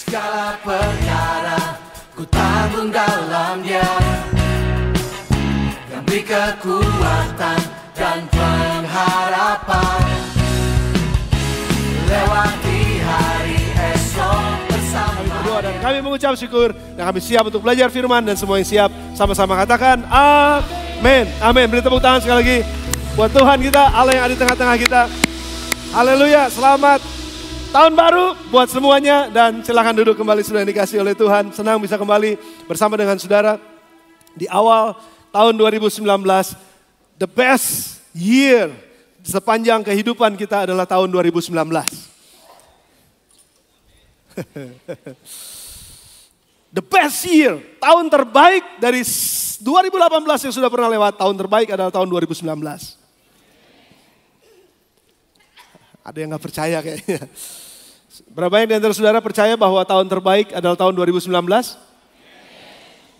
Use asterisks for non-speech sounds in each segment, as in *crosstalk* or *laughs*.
Segala perkara ku tanggung dalam dia Yang beri kekuatan dan pengharapan Lewati hari esok bersama Kami berdoa dan kami mengucap syukur Dan kami siap untuk belajar firman dan semua yang siap Sama-sama katakan amin Amin, beri tepuk tangan sekali lagi Buat Tuhan kita, Allah yang ada di tengah-tengah kita Haleluya, selamat tahun baru buat semuanya dan silahkan duduk kembali sudah dikasih oleh Tuhan. Senang bisa kembali bersama dengan saudara di awal tahun 2019. The best year sepanjang kehidupan kita adalah tahun 2019. *laughs* The best year, tahun terbaik dari 2018 yang sudah pernah lewat, tahun terbaik adalah tahun 2019. Ada yang gak percaya kayaknya. Berapa yang di antara saudara percaya bahwa tahun terbaik adalah tahun 2019?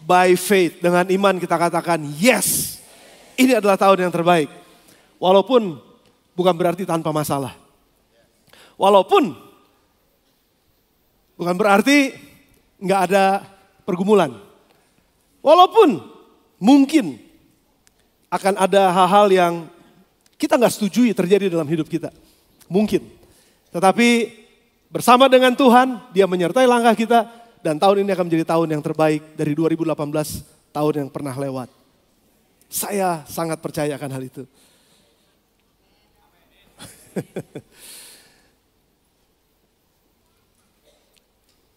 By faith, dengan iman kita katakan yes. Ini adalah tahun yang terbaik. Walaupun bukan berarti tanpa masalah. Walaupun bukan berarti nggak ada pergumulan. Walaupun mungkin akan ada hal-hal yang kita nggak setujui terjadi dalam hidup kita. Mungkin. Tetapi bersama dengan Tuhan, dia menyertai langkah kita dan tahun ini akan menjadi tahun yang terbaik dari 2018 tahun yang pernah lewat. Saya sangat percaya akan hal itu. *laughs*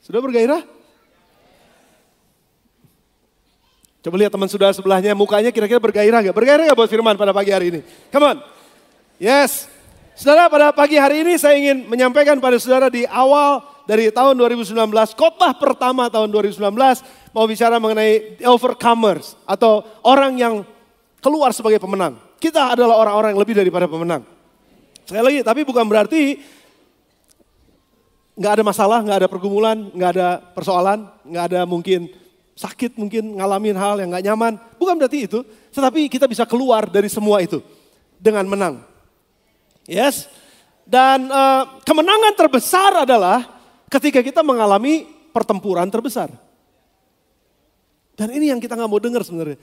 Sudah bergairah? Coba lihat teman saudara sebelahnya, mukanya kira-kira bergairah gak? Bergairah gak buat firman pada pagi hari ini? Come on. Yes. Saudara, pada pagi hari ini saya ingin menyampaikan pada saudara di awal dari tahun 2019, khotbah pertama tahun 2019 mau bicara mengenai overcomers atau orang yang keluar sebagai pemenang. Kita adalah orang-orang yang lebih daripada pemenang. Sekali lagi, tapi bukan berarti nggak ada masalah, nggak ada pergumulan, nggak ada persoalan, nggak ada mungkin sakit, mungkin ngalamin hal yang nggak nyaman. Bukan berarti itu, tetapi kita bisa keluar dari semua itu dengan menang Yes. Dan uh, kemenangan terbesar adalah ketika kita mengalami pertempuran terbesar. Dan ini yang kita nggak mau dengar sebenarnya.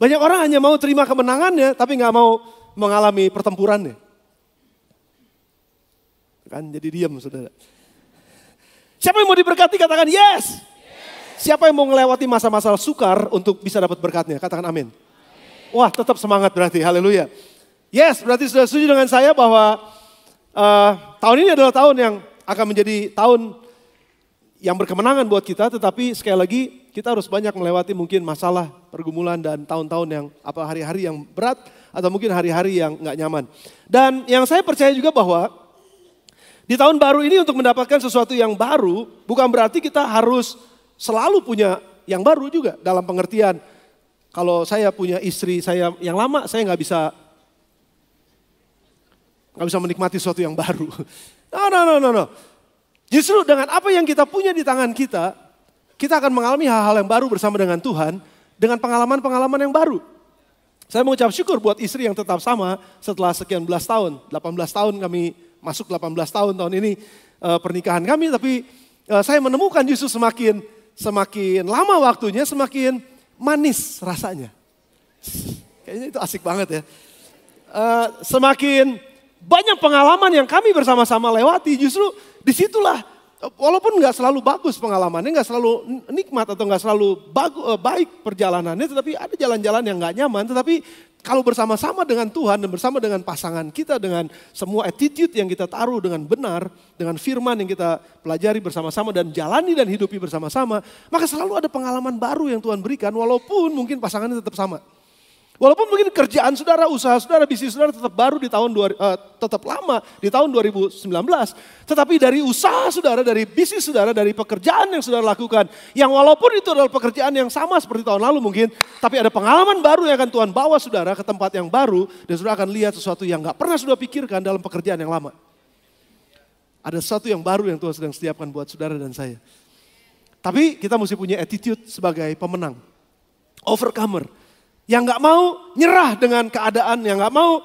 Banyak orang hanya mau terima kemenangannya, tapi nggak mau mengalami pertempurannya. Kan jadi diam saudara. Siapa yang mau diberkati katakan yes. Siapa yang mau melewati masa-masa sukar untuk bisa dapat berkatnya katakan amin. amin. Wah tetap semangat berarti haleluya. Yes, berarti sudah setuju dengan saya bahwa uh, tahun ini adalah tahun yang akan menjadi tahun yang berkemenangan buat kita, tetapi sekali lagi kita harus banyak melewati mungkin masalah pergumulan dan tahun-tahun yang apa hari-hari yang berat atau mungkin hari-hari yang nggak nyaman. Dan yang saya percaya juga bahwa di tahun baru ini untuk mendapatkan sesuatu yang baru bukan berarti kita harus selalu punya yang baru juga dalam pengertian kalau saya punya istri saya yang lama saya nggak bisa Gak bisa menikmati sesuatu yang baru. *laughs* No, no, no, no, no. Justru dengan apa yang kita punya di tangan kita, kita akan mengalami hal-hal yang baru bersama dengan Tuhan, dengan pengalaman-pengalaman yang baru. Saya mengucap syukur buat istri yang tetap sama setelah sekian belas tahun, 18 tahun kami masuk 18 tahun tahun ini uh, pernikahan kami, tapi uh, saya menemukan justru semakin semakin lama waktunya semakin manis rasanya. Kayaknya itu asik banget ya. Uh, semakin banyak pengalaman yang kami bersama-sama lewati justru disitulah walaupun nggak selalu bagus pengalamannya, nggak selalu nikmat atau nggak selalu bagus eh, baik perjalanannya, tetapi ada jalan-jalan yang nggak nyaman. Tetapi kalau bersama-sama dengan Tuhan dan bersama dengan pasangan kita, dengan semua attitude yang kita taruh dengan benar, dengan firman yang kita pelajari bersama-sama dan jalani dan hidupi bersama-sama, maka selalu ada pengalaman baru yang Tuhan berikan, walaupun mungkin pasangannya tetap sama. Walaupun mungkin kerjaan saudara, usaha saudara, bisnis saudara tetap baru di tahun uh, tetap lama di tahun 2019. Tetapi dari usaha saudara, dari bisnis saudara, dari pekerjaan yang saudara lakukan, yang walaupun itu adalah pekerjaan yang sama seperti tahun lalu mungkin, tapi ada pengalaman baru yang akan Tuhan bawa saudara ke tempat yang baru dan saudara akan lihat sesuatu yang nggak pernah sudah pikirkan dalam pekerjaan yang lama. Ada sesuatu yang baru yang Tuhan sedang setiapkan buat saudara dan saya. Tapi kita mesti punya attitude sebagai pemenang. Overcomer. Yang gak mau nyerah dengan keadaan, yang gak mau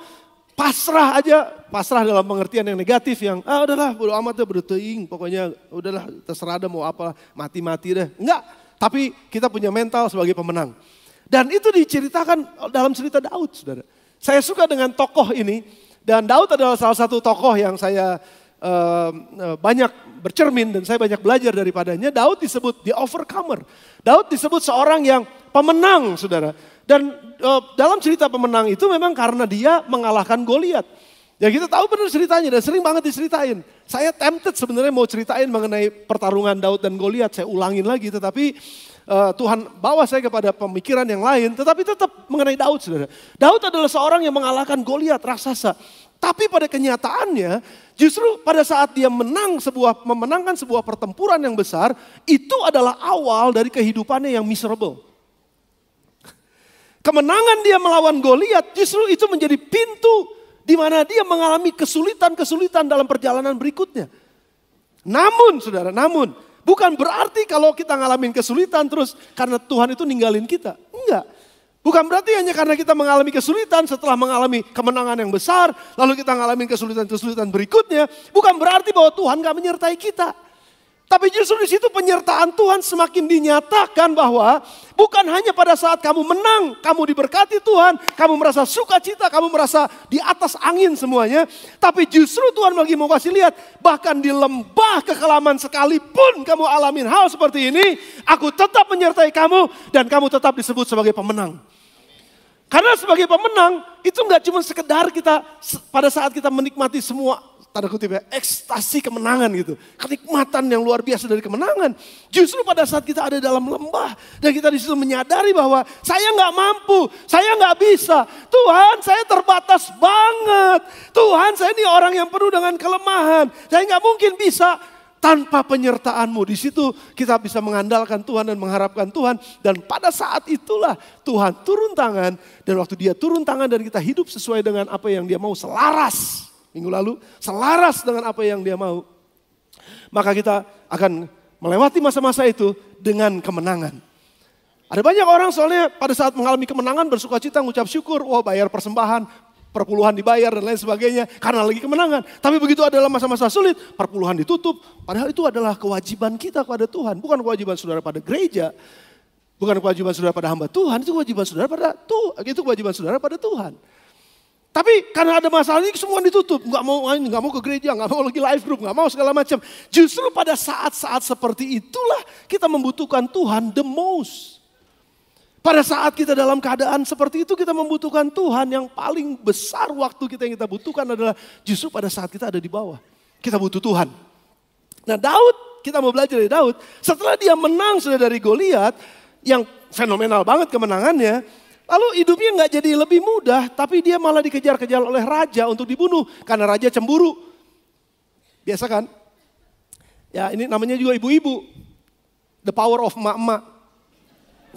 pasrah aja, pasrah dalam pengertian yang negatif yang ah udahlah bodo amat deh bodo teing, pokoknya udahlah terserah ada mau apa, mati-mati deh. Enggak, tapi kita punya mental sebagai pemenang. Dan itu diceritakan dalam cerita Daud, Saudara. Saya suka dengan tokoh ini dan Daud adalah salah satu tokoh yang saya Eh, eh, banyak bercermin dan saya banyak belajar daripadanya, Daud disebut the overcomer. Daud disebut seorang yang pemenang, saudara. Dan uh, dalam cerita pemenang itu memang karena dia mengalahkan Goliat. Ya kita tahu benar ceritanya dan sering banget diceritain. Saya tempted sebenarnya mau ceritain mengenai pertarungan Daud dan Goliat. Saya ulangin lagi tetapi uh, Tuhan bawa saya kepada pemikiran yang lain. Tetapi tetap mengenai Daud saudara. Daud adalah seorang yang mengalahkan Goliat raksasa. Tapi pada kenyataannya Justru pada saat dia menang sebuah memenangkan sebuah pertempuran yang besar, itu adalah awal dari kehidupannya yang miserable. *laughs* Kemenangan dia melawan Goliat justru itu menjadi pintu di mana dia mengalami kesulitan-kesulitan dalam perjalanan berikutnya. Namun saudara, namun bukan berarti kalau kita ngalamin kesulitan terus karena Tuhan itu ninggalin kita. Enggak. Bukan berarti hanya karena kita mengalami kesulitan setelah mengalami kemenangan yang besar, lalu kita mengalami kesulitan-kesulitan berikutnya. Bukan berarti bahwa Tuhan gak menyertai kita. Tapi justru di situ penyertaan Tuhan semakin dinyatakan bahwa bukan hanya pada saat kamu menang, kamu diberkati Tuhan, kamu merasa sukacita, kamu merasa di atas angin semuanya, tapi justru Tuhan lagi mau kasih lihat, bahkan di lembah kekelaman sekalipun kamu alamin hal seperti ini, aku tetap menyertai kamu dan kamu tetap disebut sebagai pemenang. Karena sebagai pemenang itu nggak cuma sekedar kita pada saat kita menikmati semua tanda kutip ya, ekstasi kemenangan gitu. Kenikmatan yang luar biasa dari kemenangan. Justru pada saat kita ada dalam lembah dan kita disitu menyadari bahwa saya nggak mampu, saya nggak bisa. Tuhan saya terbatas banget. Tuhan saya ini orang yang penuh dengan kelemahan. Saya nggak mungkin bisa tanpa penyertaanmu. Di situ kita bisa mengandalkan Tuhan dan mengharapkan Tuhan. Dan pada saat itulah Tuhan turun tangan. Dan waktu dia turun tangan dan kita hidup sesuai dengan apa yang dia mau. Selaras. Minggu lalu selaras dengan apa yang dia mau. Maka kita akan melewati masa-masa itu dengan kemenangan. Ada banyak orang soalnya pada saat mengalami kemenangan bersuka cita, mengucap syukur, wah bayar persembahan, perpuluhan dibayar dan lain sebagainya karena lagi kemenangan. Tapi begitu adalah masa-masa sulit, perpuluhan ditutup. Padahal itu adalah kewajiban kita kepada Tuhan, bukan kewajiban saudara pada gereja, bukan kewajiban saudara pada hamba Tuhan, itu kewajiban saudara pada Tuhan, itu kewajiban saudara pada Tuhan. Tapi karena ada masalah ini semua ditutup. Nggak mau main, mau ke gereja, nggak mau lagi live group, nggak mau segala macam. Justru pada saat-saat seperti itulah kita membutuhkan Tuhan the most. Pada saat kita dalam keadaan seperti itu kita membutuhkan Tuhan yang paling besar waktu kita yang kita butuhkan adalah justru pada saat kita ada di bawah. Kita butuh Tuhan. Nah Daud, kita mau belajar dari Daud. Setelah dia menang sudah dari Goliat yang fenomenal banget kemenangannya. Lalu hidupnya nggak jadi lebih mudah, tapi dia malah dikejar-kejar oleh raja untuk dibunuh karena raja cemburu. Biasa kan? Ya ini namanya juga ibu-ibu. The power of emak-emak.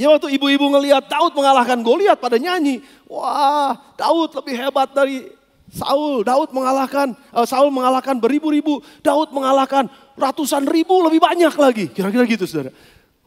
Ya waktu ibu-ibu ngelihat Daud mengalahkan Goliat pada nyanyi. Wah, Daud lebih hebat dari Saul. Daud mengalahkan uh, Saul mengalahkan beribu-ribu, Daud mengalahkan ratusan ribu lebih banyak lagi. Kira-kira gitu, Saudara.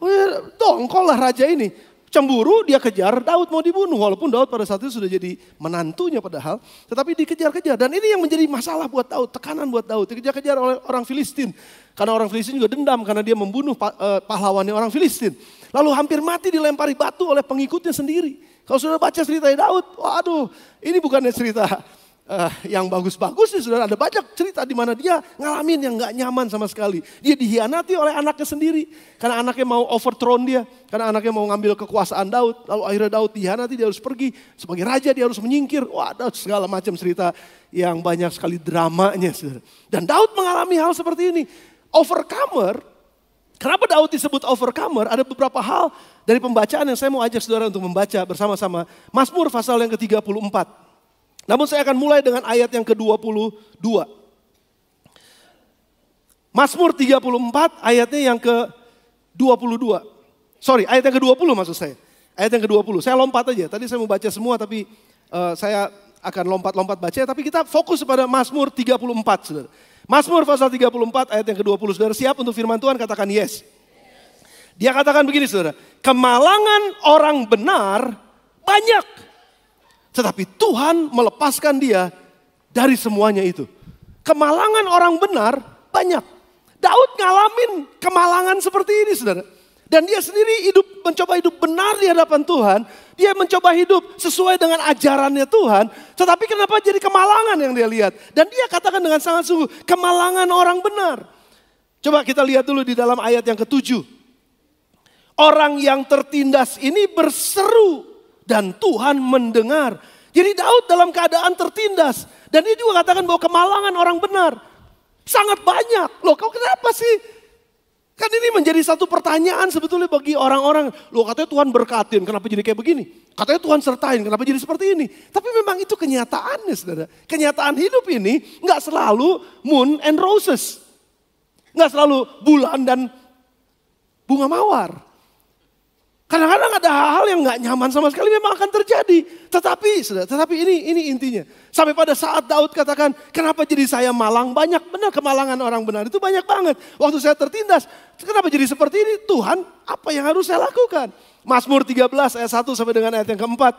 Wah dong, dongkol lah raja ini. Cemburu dia kejar Daud mau dibunuh walaupun Daud pada saat itu sudah jadi menantunya padahal tetapi dikejar-kejar dan ini yang menjadi masalah buat Daud, tekanan buat Daud dikejar-kejar oleh orang Filistin. Karena orang Filistin juga dendam karena dia membunuh eh, pahlawannya orang Filistin. Lalu hampir mati dilempari batu oleh pengikutnya sendiri. Kalau saudara baca cerita Daud, waduh ini bukannya cerita uh, yang bagus-bagus nih saudara. Ada banyak cerita di mana dia ngalamin yang nggak nyaman sama sekali. Dia dihianati oleh anaknya sendiri. Karena anaknya mau overthrown dia. Karena anaknya mau ngambil kekuasaan Daud. Lalu akhirnya Daud dihianati, dia harus pergi. Sebagai raja dia harus menyingkir. Waduh, segala macam cerita yang banyak sekali dramanya saudara. Dan Daud mengalami hal seperti ini. Overcomer Kenapa Daud disebut overcomer? Ada beberapa hal dari pembacaan yang saya mau ajak saudara untuk membaca bersama-sama. Mazmur pasal yang ke-34. Namun saya akan mulai dengan ayat yang ke-22. Mazmur 34 ayatnya yang ke-22. Sorry, ayat yang ke-20 maksud saya. Ayat yang ke-20. Saya lompat aja. Tadi saya mau baca semua tapi uh, saya akan lompat-lompat baca. Tapi kita fokus pada Mazmur 34, saudara. Mazmur pasal 34 ayat yang ke-20, saudara siap untuk firman Tuhan katakan yes. Dia katakan begini saudara, kemalangan orang benar banyak. Tetapi Tuhan melepaskan dia dari semuanya itu. Kemalangan orang benar banyak. Daud ngalamin kemalangan seperti ini saudara. Dan dia sendiri hidup mencoba hidup benar di hadapan Tuhan. Dia mencoba hidup sesuai dengan ajarannya Tuhan. Tetapi kenapa jadi kemalangan yang dia lihat. Dan dia katakan dengan sangat sungguh, kemalangan orang benar. Coba kita lihat dulu di dalam ayat yang ketujuh. Orang yang tertindas ini berseru dan Tuhan mendengar. Jadi Daud dalam keadaan tertindas. Dan dia juga katakan bahwa kemalangan orang benar. Sangat banyak. Loh kau kenapa sih? Kan ini menjadi satu pertanyaan sebetulnya bagi orang-orang. Lu katanya Tuhan berkatin, kenapa jadi kayak begini? Katanya Tuhan sertain, kenapa jadi seperti ini? Tapi memang itu kenyataannya saudara. Kenyataan hidup ini nggak selalu moon and roses. Nggak selalu bulan dan bunga mawar. Kadang-kadang ada hal-hal yang nggak nyaman sama sekali memang akan terjadi. Tetapi, tetapi ini ini intinya. Sampai pada saat Daud katakan, kenapa jadi saya malang? Banyak benar kemalangan orang benar itu banyak banget. Waktu saya tertindas, kenapa jadi seperti ini? Tuhan, apa yang harus saya lakukan? Mazmur 13 ayat 1 sampai dengan ayat yang keempat.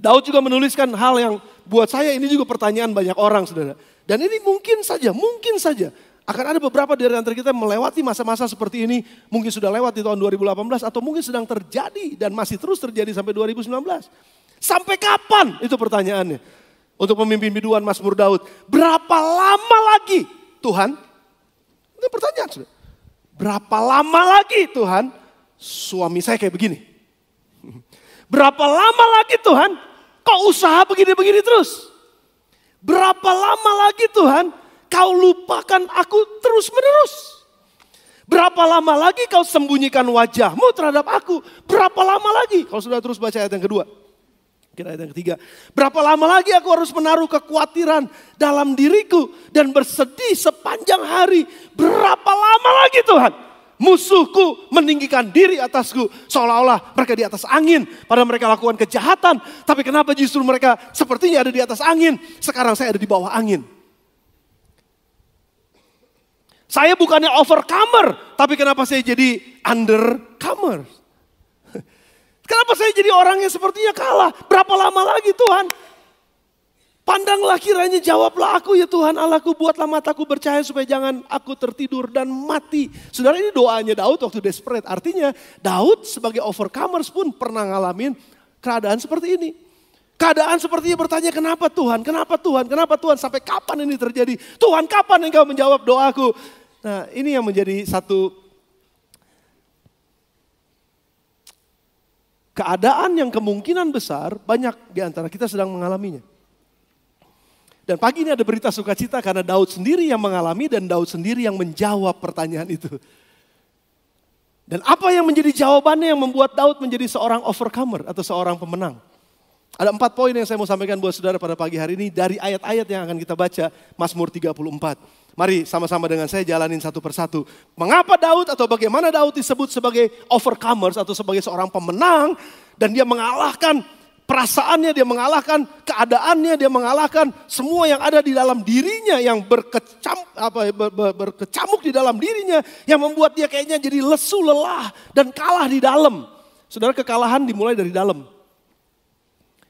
Daud juga menuliskan hal yang buat saya ini juga pertanyaan banyak orang saudara. Dan ini mungkin saja, mungkin saja akan ada beberapa dari antara kita melewati masa-masa seperti ini, mungkin sudah lewat di tahun 2018 atau mungkin sedang terjadi dan masih terus terjadi sampai 2019. Sampai kapan? Itu pertanyaannya. Untuk pemimpin biduan Mas Daud, berapa lama lagi Tuhan? Itu pertanyaan sudah. Berapa lama lagi Tuhan suami saya kayak begini? *laughs* Berapa lama lagi Tuhan kok usaha begini-begini terus? Berapa lama lagi Tuhan kau lupakan aku terus-menerus. Berapa lama lagi kau sembunyikan wajahmu terhadap aku? Berapa lama lagi? Kalau sudah terus baca ayat yang kedua. Mungkin ayat yang ketiga. Berapa lama lagi aku harus menaruh kekhawatiran dalam diriku dan bersedih sepanjang hari? Berapa lama lagi Tuhan? Musuhku meninggikan diri atasku seolah-olah mereka di atas angin. Pada mereka lakukan kejahatan. Tapi kenapa justru mereka sepertinya ada di atas angin? Sekarang saya ada di bawah angin. Saya bukannya overcomer, tapi kenapa saya jadi undercomer? *laughs* Kenapa saya jadi orang yang sepertinya kalah? Berapa lama lagi Tuhan? Pandanglah kiranya jawablah aku ya Tuhan Allahku buatlah mataku bercahaya supaya jangan aku tertidur dan mati. Saudara ini doanya Daud waktu desperate. Artinya Daud sebagai overcomers pun pernah ngalamin keadaan seperti ini. Keadaan seperti ini bertanya kenapa Tuhan, kenapa Tuhan, kenapa Tuhan, sampai kapan ini terjadi? Tuhan kapan engkau menjawab doaku? Nah ini yang menjadi satu keadaan yang kemungkinan besar banyak di antara kita sedang mengalaminya. Dan pagi ini ada berita sukacita karena Daud sendiri yang mengalami dan Daud sendiri yang menjawab pertanyaan itu. Dan apa yang menjadi jawabannya yang membuat Daud menjadi seorang overcomer atau seorang pemenang? Ada empat poin yang saya mau sampaikan buat saudara pada pagi hari ini dari ayat-ayat yang akan kita baca Mazmur 34. Mari sama-sama dengan saya jalanin satu persatu. Mengapa Daud atau bagaimana Daud disebut sebagai overcomers atau sebagai seorang pemenang dan dia mengalahkan perasaannya, dia mengalahkan keadaannya, dia mengalahkan semua yang ada di dalam dirinya yang berkecam, apa, ber, ber, berkecamuk di dalam dirinya yang membuat dia kayaknya jadi lesu, lelah dan kalah di dalam. Saudara kekalahan dimulai dari dalam.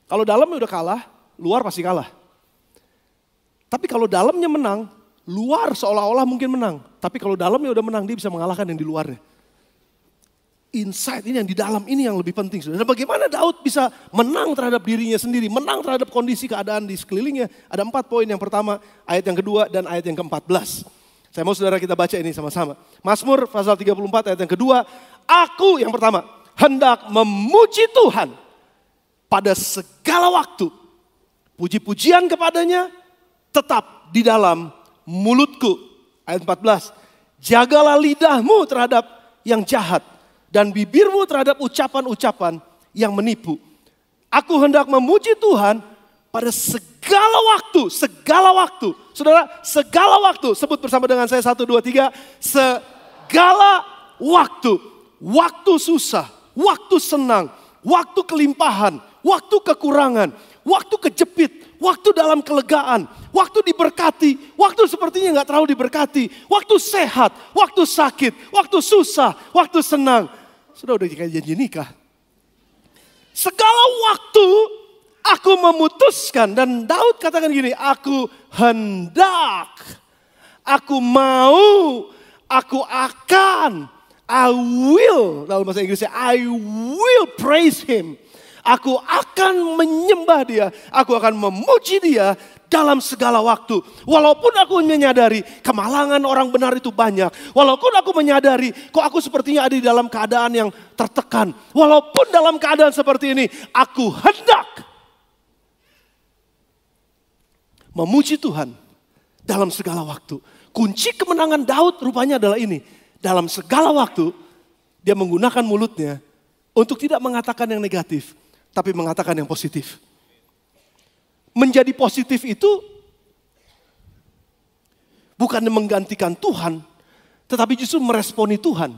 Kalau dalamnya udah kalah, luar pasti kalah. Tapi kalau dalamnya menang, luar seolah-olah mungkin menang. Tapi kalau dalamnya udah menang, dia bisa mengalahkan yang di luarnya. inside ini yang di dalam ini yang lebih penting. Dan bagaimana Daud bisa menang terhadap dirinya sendiri, menang terhadap kondisi keadaan di sekelilingnya. Ada empat poin. Yang pertama, ayat yang kedua, dan ayat yang keempat belas. Saya mau saudara kita baca ini sama-sama. Mazmur pasal 34 ayat yang kedua. Aku yang pertama, hendak memuji Tuhan pada segala waktu. Puji-pujian kepadanya tetap di dalam mulutku. Ayat 14, jagalah lidahmu terhadap yang jahat dan bibirmu terhadap ucapan-ucapan yang menipu. Aku hendak memuji Tuhan pada segala waktu, segala waktu. Saudara, segala waktu. Sebut bersama dengan saya, satu, dua, tiga. Segala waktu. Waktu susah, waktu senang, waktu kelimpahan, waktu kekurangan, waktu kejepit, waktu dalam kelegaan, waktu diberkati, waktu sepertinya nggak terlalu diberkati, waktu sehat, waktu sakit, waktu susah, waktu senang. Sudah udah kayak janji nikah. Segala waktu aku memutuskan dan Daud katakan gini, aku hendak, aku mau, aku akan, I will, dalam bahasa Inggrisnya, I will praise him. Aku akan menyembah dia. Aku akan memuji dia dalam segala waktu. Walaupun aku menyadari kemalangan orang benar itu banyak. Walaupun aku menyadari kok aku sepertinya ada di dalam keadaan yang tertekan. Walaupun dalam keadaan seperti ini aku hendak memuji Tuhan dalam segala waktu. Kunci kemenangan Daud rupanya adalah ini. Dalam segala waktu dia menggunakan mulutnya untuk tidak mengatakan yang negatif tapi mengatakan yang positif. Menjadi positif itu bukan menggantikan Tuhan, tetapi justru meresponi Tuhan.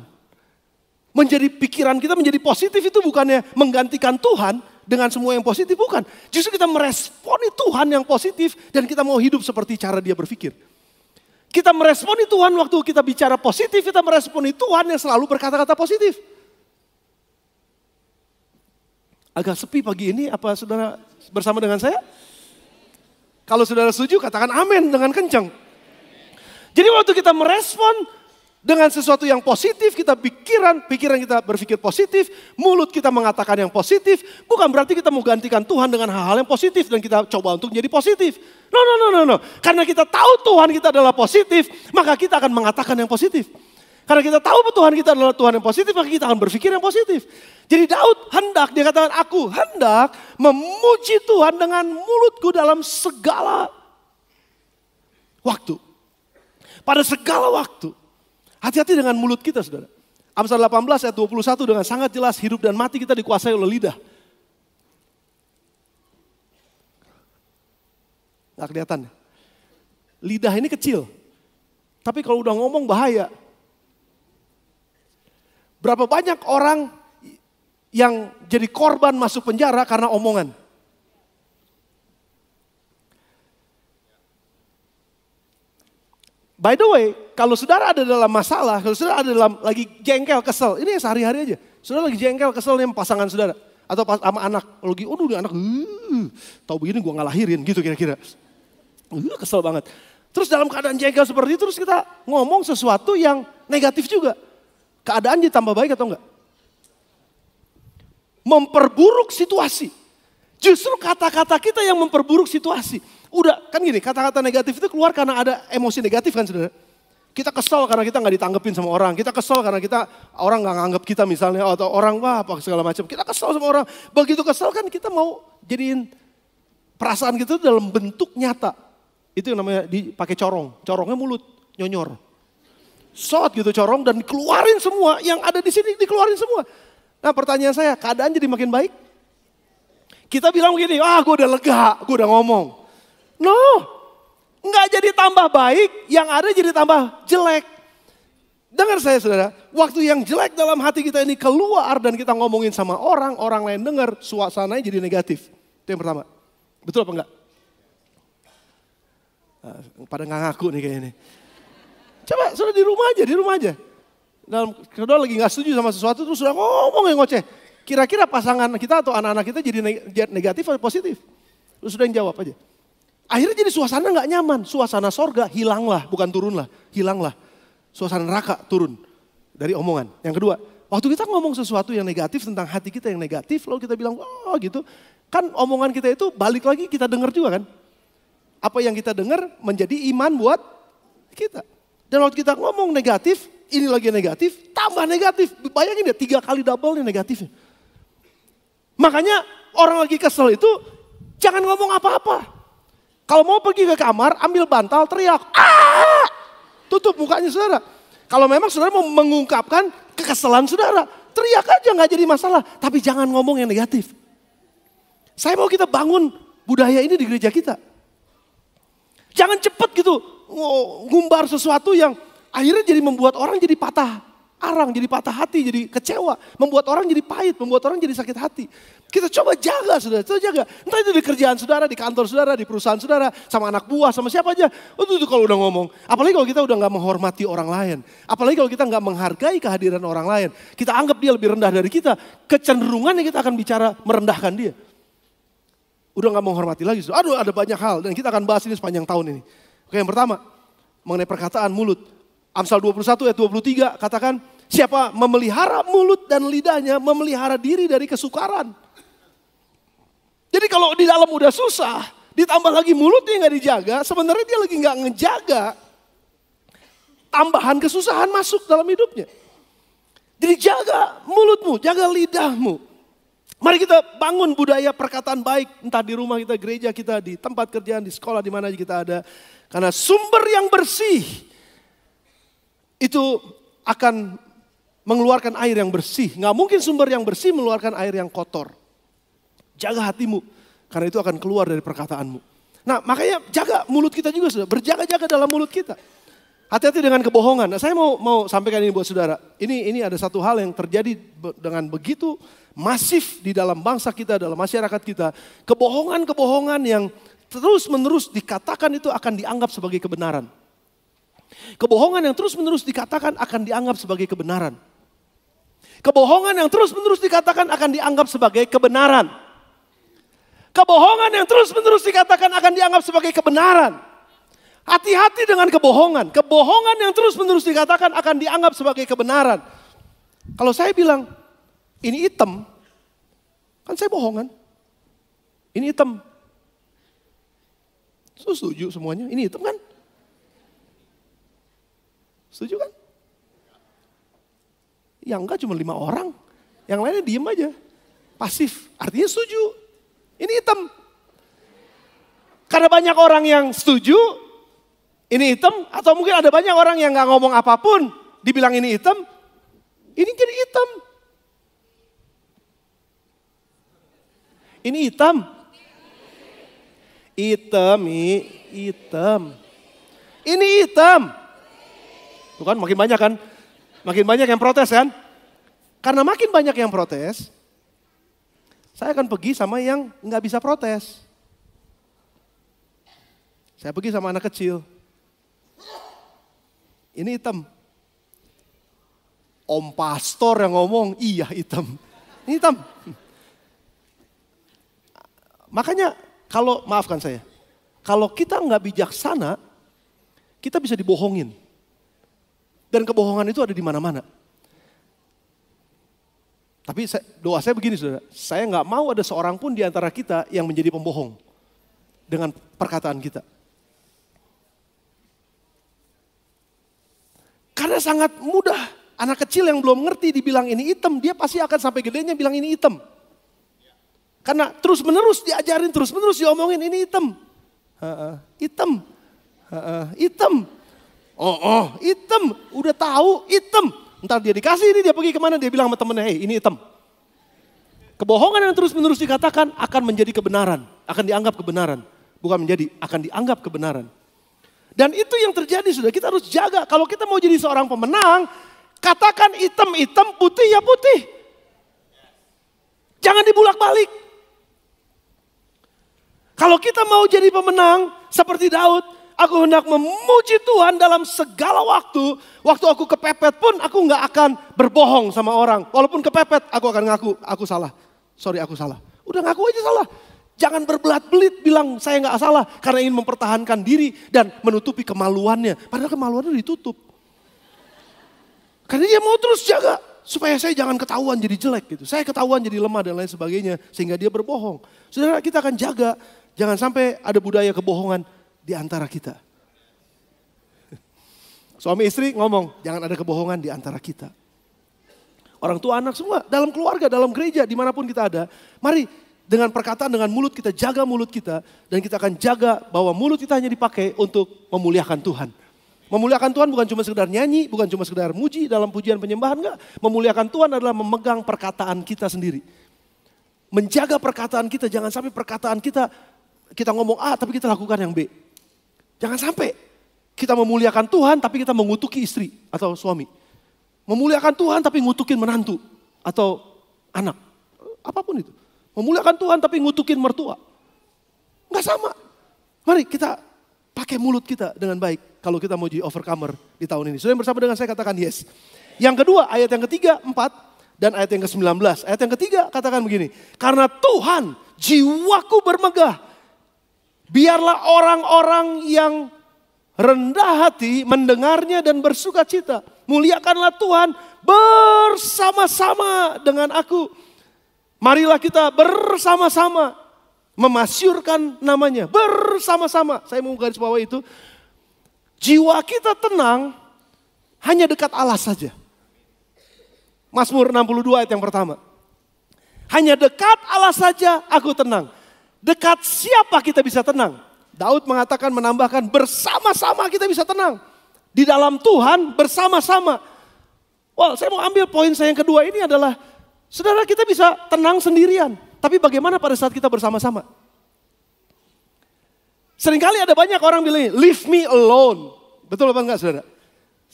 Menjadi pikiran kita menjadi positif itu bukannya menggantikan Tuhan dengan semua yang positif, bukan. Justru kita meresponi Tuhan yang positif dan kita mau hidup seperti cara dia berpikir. Kita meresponi Tuhan waktu kita bicara positif, kita meresponi Tuhan yang selalu berkata-kata positif. Agak sepi pagi ini, apa saudara bersama dengan saya? Kalau saudara setuju, katakan amin dengan kencang. Jadi waktu kita merespon dengan sesuatu yang positif, kita pikiran, pikiran kita berpikir positif, mulut kita mengatakan yang positif, bukan berarti kita mau gantikan Tuhan dengan hal-hal yang positif dan kita coba untuk jadi positif. No, no, no, no, no. Karena kita tahu Tuhan kita adalah positif, maka kita akan mengatakan yang positif. Karena kita tahu Tuhan kita adalah Tuhan yang positif, maka kita akan berpikir yang positif. Jadi Daud hendak, dia katakan aku hendak memuji Tuhan dengan mulutku dalam segala waktu. Pada segala waktu. Hati-hati dengan mulut kita saudara. Amsal 18 ayat 21 dengan sangat jelas hidup dan mati kita dikuasai oleh lidah. Gak kelihatan. Ya? Lidah ini kecil. Tapi kalau udah ngomong bahaya. Berapa banyak orang yang jadi korban masuk penjara karena omongan? By the way, kalau saudara ada dalam masalah, kalau saudara ada dalam lagi jengkel, kesel, ini sehari-hari aja. Saudara lagi jengkel, kesel nih pasangan saudara. Atau pas sama anak, lagi, aduh nih anak, tau begini gue ngalahirin gitu kira-kira. Uh, kesel banget. Terus dalam keadaan jengkel seperti itu, terus kita ngomong sesuatu yang negatif juga keadaan jadi tambah baik atau enggak? Memperburuk situasi. Justru kata-kata kita yang memperburuk situasi. Udah kan gini, kata-kata negatif itu keluar karena ada emosi negatif kan sebenarnya. Kita kesel karena kita nggak ditanggepin sama orang. Kita kesel karena kita orang nggak nganggep kita misalnya atau orang wah apa segala macam. Kita kesel sama orang. Begitu kesel kan kita mau jadiin perasaan kita dalam bentuk nyata. Itu yang namanya dipakai corong. Corongnya mulut, nyonyor sot gitu corong dan dikeluarin semua yang ada di sini dikeluarin semua. Nah pertanyaan saya keadaan jadi makin baik? Kita bilang begini, ah gue udah lega, gue udah ngomong. No, nggak jadi tambah baik, yang ada jadi tambah jelek. Dengar saya saudara, waktu yang jelek dalam hati kita ini keluar dan kita ngomongin sama orang, orang lain dengar, suasananya jadi negatif. Itu yang pertama. Betul apa enggak? Ah, pada nggak ngaku nih kayaknya. Nih. Coba sudah di rumah aja, di rumah aja. Dalam kedua lagi nggak setuju sama sesuatu terus sudah ngomong yang ngoceh. Kira-kira pasangan kita atau anak-anak kita jadi negatif atau positif? Terus sudah yang jawab aja. Akhirnya jadi suasana nggak nyaman. Suasana sorga hilanglah, bukan turunlah, hilanglah. Suasana neraka turun dari omongan. Yang kedua, waktu kita ngomong sesuatu yang negatif tentang hati kita yang negatif, lalu kita bilang, oh gitu. Kan omongan kita itu balik lagi kita dengar juga kan. Apa yang kita dengar menjadi iman buat kita. Dan waktu kita ngomong negatif, ini lagi negatif, tambah negatif. Bayangin ya tiga kali double nih negatifnya. Makanya orang lagi kesel itu jangan ngomong apa-apa. Kalau mau pergi ke kamar, ambil bantal, teriak. Aaah! Tutup mukanya saudara. Kalau memang saudara mau mengungkapkan kekesalan saudara, teriak aja nggak jadi masalah. Tapi jangan ngomong yang negatif. Saya mau kita bangun budaya ini di gereja kita. Jangan cepet gitu, ngumbar sesuatu yang akhirnya jadi membuat orang jadi patah arang, jadi patah hati, jadi kecewa, membuat orang jadi pahit, membuat orang jadi sakit hati. Kita coba jaga saudara, kita jaga. Entah itu di kerjaan saudara, di kantor saudara, di perusahaan saudara, sama anak buah, sama siapa aja. Itu, itu kalau udah ngomong. Apalagi kalau kita udah nggak menghormati orang lain. Apalagi kalau kita nggak menghargai kehadiran orang lain. Kita anggap dia lebih rendah dari kita. Kecenderungannya kita akan bicara merendahkan dia. Udah nggak menghormati lagi. Aduh ada banyak hal dan kita akan bahas ini sepanjang tahun ini. Oke, yang pertama mengenai perkataan mulut. Amsal 21 ayat 23 katakan, siapa memelihara mulut dan lidahnya memelihara diri dari kesukaran. Jadi kalau di dalam udah susah, ditambah lagi mulutnya nggak dijaga, sebenarnya dia lagi nggak ngejaga tambahan kesusahan masuk dalam hidupnya. Jadi jaga mulutmu, jaga lidahmu. Mari kita bangun budaya perkataan baik, entah di rumah kita, gereja kita, di tempat kerjaan, di sekolah, di mana kita ada. Karena sumber yang bersih itu akan mengeluarkan air yang bersih. Nggak mungkin sumber yang bersih mengeluarkan air yang kotor. Jaga hatimu, karena itu akan keluar dari perkataanmu. Nah makanya jaga mulut kita juga sudah, berjaga-jaga dalam mulut kita. Hati-hati dengan kebohongan. Nah, saya mau mau sampaikan ini buat saudara. Ini ini ada satu hal yang terjadi dengan begitu masif di dalam bangsa kita, dalam masyarakat kita. Kebohongan-kebohongan yang terus-menerus dikatakan itu akan dianggap sebagai kebenaran. Kebohongan yang terus-menerus dikatakan akan dianggap sebagai kebenaran. Kebohongan yang terus-menerus dikatakan akan dianggap sebagai kebenaran. Kebohongan yang terus-menerus dikatakan akan dianggap sebagai kebenaran. Hati-hati dengan kebohongan. Kebohongan yang terus-menerus dikatakan akan dianggap sebagai kebenaran. Kalau saya bilang, ini hitam, kan saya bohongan. Ini hitam, susuju setuju semuanya. Ini hitam kan? Setuju kan? Yang enggak cuma lima orang. Yang lainnya diem aja. Pasif. Artinya setuju. Ini hitam. Karena banyak orang yang setuju, ini hitam. Atau mungkin ada banyak orang yang enggak ngomong apapun, dibilang ini hitam, ini jadi hitam. Ini hitam, hitam, item. Ini hitam, Tuh kan makin banyak kan? Makin banyak yang protes kan? Karena makin banyak yang protes, saya akan pergi sama yang nggak bisa protes. Saya pergi sama anak kecil. Ini hitam. Om pastor yang ngomong, iya hitam, Ini item. Makanya kalau maafkan saya, kalau kita nggak bijaksana, kita bisa dibohongin. Dan kebohongan itu ada di mana-mana. Tapi saya, doa saya begini saudara, saya nggak mau ada seorang pun di antara kita yang menjadi pembohong dengan perkataan kita. Karena sangat mudah anak kecil yang belum ngerti dibilang ini hitam, dia pasti akan sampai gedenya bilang ini hitam. Karena terus menerus diajarin, terus menerus diomongin ini hitam. Uh, uh, hitam. Uh, uh, hitam. Oh, oh, hitam. Udah tahu hitam. Ntar dia dikasih ini dia pergi kemana dia bilang sama temennya, hei ini hitam. Kebohongan yang terus menerus dikatakan akan menjadi kebenaran. Akan dianggap kebenaran. Bukan menjadi, akan dianggap kebenaran. Dan itu yang terjadi sudah kita harus jaga. Kalau kita mau jadi seorang pemenang, katakan hitam-hitam, putih ya putih. Jangan dibulak balik. Kalau kita mau jadi pemenang seperti Daud, aku hendak memuji Tuhan dalam segala waktu. Waktu aku kepepet pun aku nggak akan berbohong sama orang. Walaupun kepepet, aku akan ngaku, aku salah. Sorry, aku salah. Udah ngaku aja salah. Jangan berbelat-belit bilang saya nggak salah karena ingin mempertahankan diri dan menutupi kemaluannya. Padahal kemaluannya ditutup. Karena dia mau terus jaga supaya saya jangan ketahuan jadi jelek gitu. Saya ketahuan jadi lemah dan lain sebagainya sehingga dia berbohong. Saudara kita akan jaga Jangan sampai ada budaya kebohongan di antara kita. Suami istri ngomong, jangan ada kebohongan di antara kita. Orang tua anak semua, dalam keluarga, dalam gereja, dimanapun kita ada. Mari dengan perkataan, dengan mulut kita, jaga mulut kita. Dan kita akan jaga bahwa mulut kita hanya dipakai untuk memuliakan Tuhan. Memuliakan Tuhan bukan cuma sekedar nyanyi, bukan cuma sekedar muji dalam pujian penyembahan, enggak. Memuliakan Tuhan adalah memegang perkataan kita sendiri. Menjaga perkataan kita, jangan sampai perkataan kita kita ngomong A tapi kita lakukan yang B. Jangan sampai kita memuliakan Tuhan tapi kita mengutuki istri atau suami. Memuliakan Tuhan tapi ngutukin menantu atau anak. Apapun itu. Memuliakan Tuhan tapi ngutukin mertua. Enggak sama. Mari kita pakai mulut kita dengan baik kalau kita mau jadi overcomer di tahun ini. Sudah bersama dengan saya katakan yes. Yang kedua, ayat yang ketiga, empat, dan ayat yang ke-19. Ayat yang ketiga katakan begini, karena Tuhan jiwaku bermegah Biarlah orang-orang yang rendah hati mendengarnya dan bersuka cita. Muliakanlah Tuhan bersama-sama dengan aku. Marilah kita bersama-sama memasyurkan namanya. Bersama-sama. Saya mau garis bawah itu. Jiwa kita tenang hanya dekat Allah saja. Mazmur 62 ayat yang pertama. Hanya dekat Allah saja aku tenang. Dekat siapa kita bisa tenang? Daud mengatakan menambahkan bersama-sama kita bisa tenang. Di dalam Tuhan bersama-sama. Well, saya mau ambil poin saya yang kedua ini adalah saudara kita bisa tenang sendirian. Tapi bagaimana pada saat kita bersama-sama? Seringkali ada banyak orang bilang, leave me alone. Betul apa enggak saudara?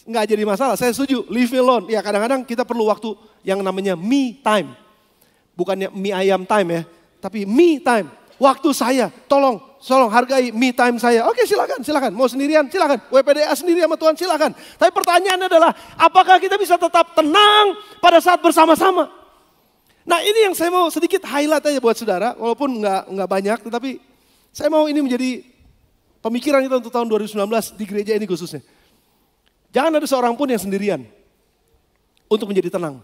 Enggak jadi masalah, saya setuju, leave me alone. Ya kadang-kadang kita perlu waktu yang namanya me time. Bukannya mie ayam time ya, tapi me time waktu saya, tolong, tolong hargai me time saya. Oke silakan, silakan. Mau sendirian, silakan. WPDA sendiri sama Tuhan, silakan. Tapi pertanyaannya adalah, apakah kita bisa tetap tenang pada saat bersama-sama? Nah ini yang saya mau sedikit highlight aja buat saudara, walaupun nggak nggak banyak, tetapi saya mau ini menjadi pemikiran kita untuk tahun 2019 di gereja ini khususnya. Jangan ada seorang pun yang sendirian untuk menjadi tenang.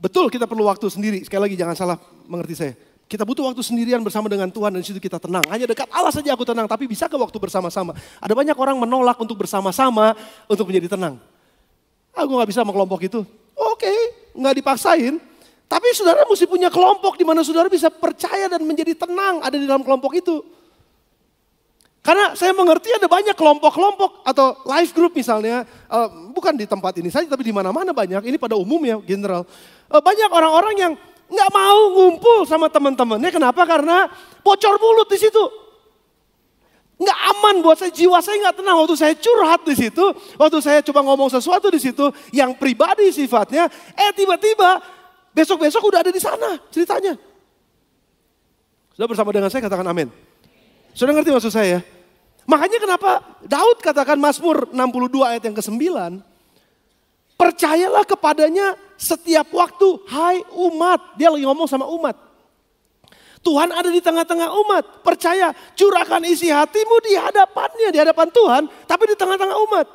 Betul kita perlu waktu sendiri, sekali lagi jangan salah mengerti saya. Kita butuh waktu sendirian bersama dengan Tuhan dan situ kita tenang. Hanya dekat Allah saja aku tenang, tapi bisa ke waktu bersama-sama? Ada banyak orang menolak untuk bersama-sama untuk menjadi tenang. Aku nggak bisa mengelompok itu. Oke, okay, nggak dipaksain. Tapi saudara mesti punya kelompok di mana saudara bisa percaya dan menjadi tenang ada di dalam kelompok itu. Karena saya mengerti ada banyak kelompok-kelompok atau live group misalnya, eh, bukan di tempat ini saja tapi di mana-mana banyak, ini pada umumnya general. Eh, banyak orang-orang yang nggak mau ngumpul sama teman-temannya. Kenapa? Karena bocor mulut di situ. Nggak aman buat saya, jiwa saya nggak tenang. Waktu saya curhat di situ, waktu saya coba ngomong sesuatu di situ yang pribadi sifatnya, eh tiba-tiba besok-besok udah ada di sana ceritanya. Sudah bersama dengan saya katakan amin. Sudah ngerti maksud saya ya? Makanya kenapa Daud katakan Mazmur 62 ayat yang ke-9. Percayalah kepadanya setiap waktu. Hai umat. Dia lagi ngomong sama umat. Tuhan ada di tengah-tengah umat. Percaya, curahkan isi hatimu di hadapannya, di hadapan Tuhan, tapi di tengah-tengah umat.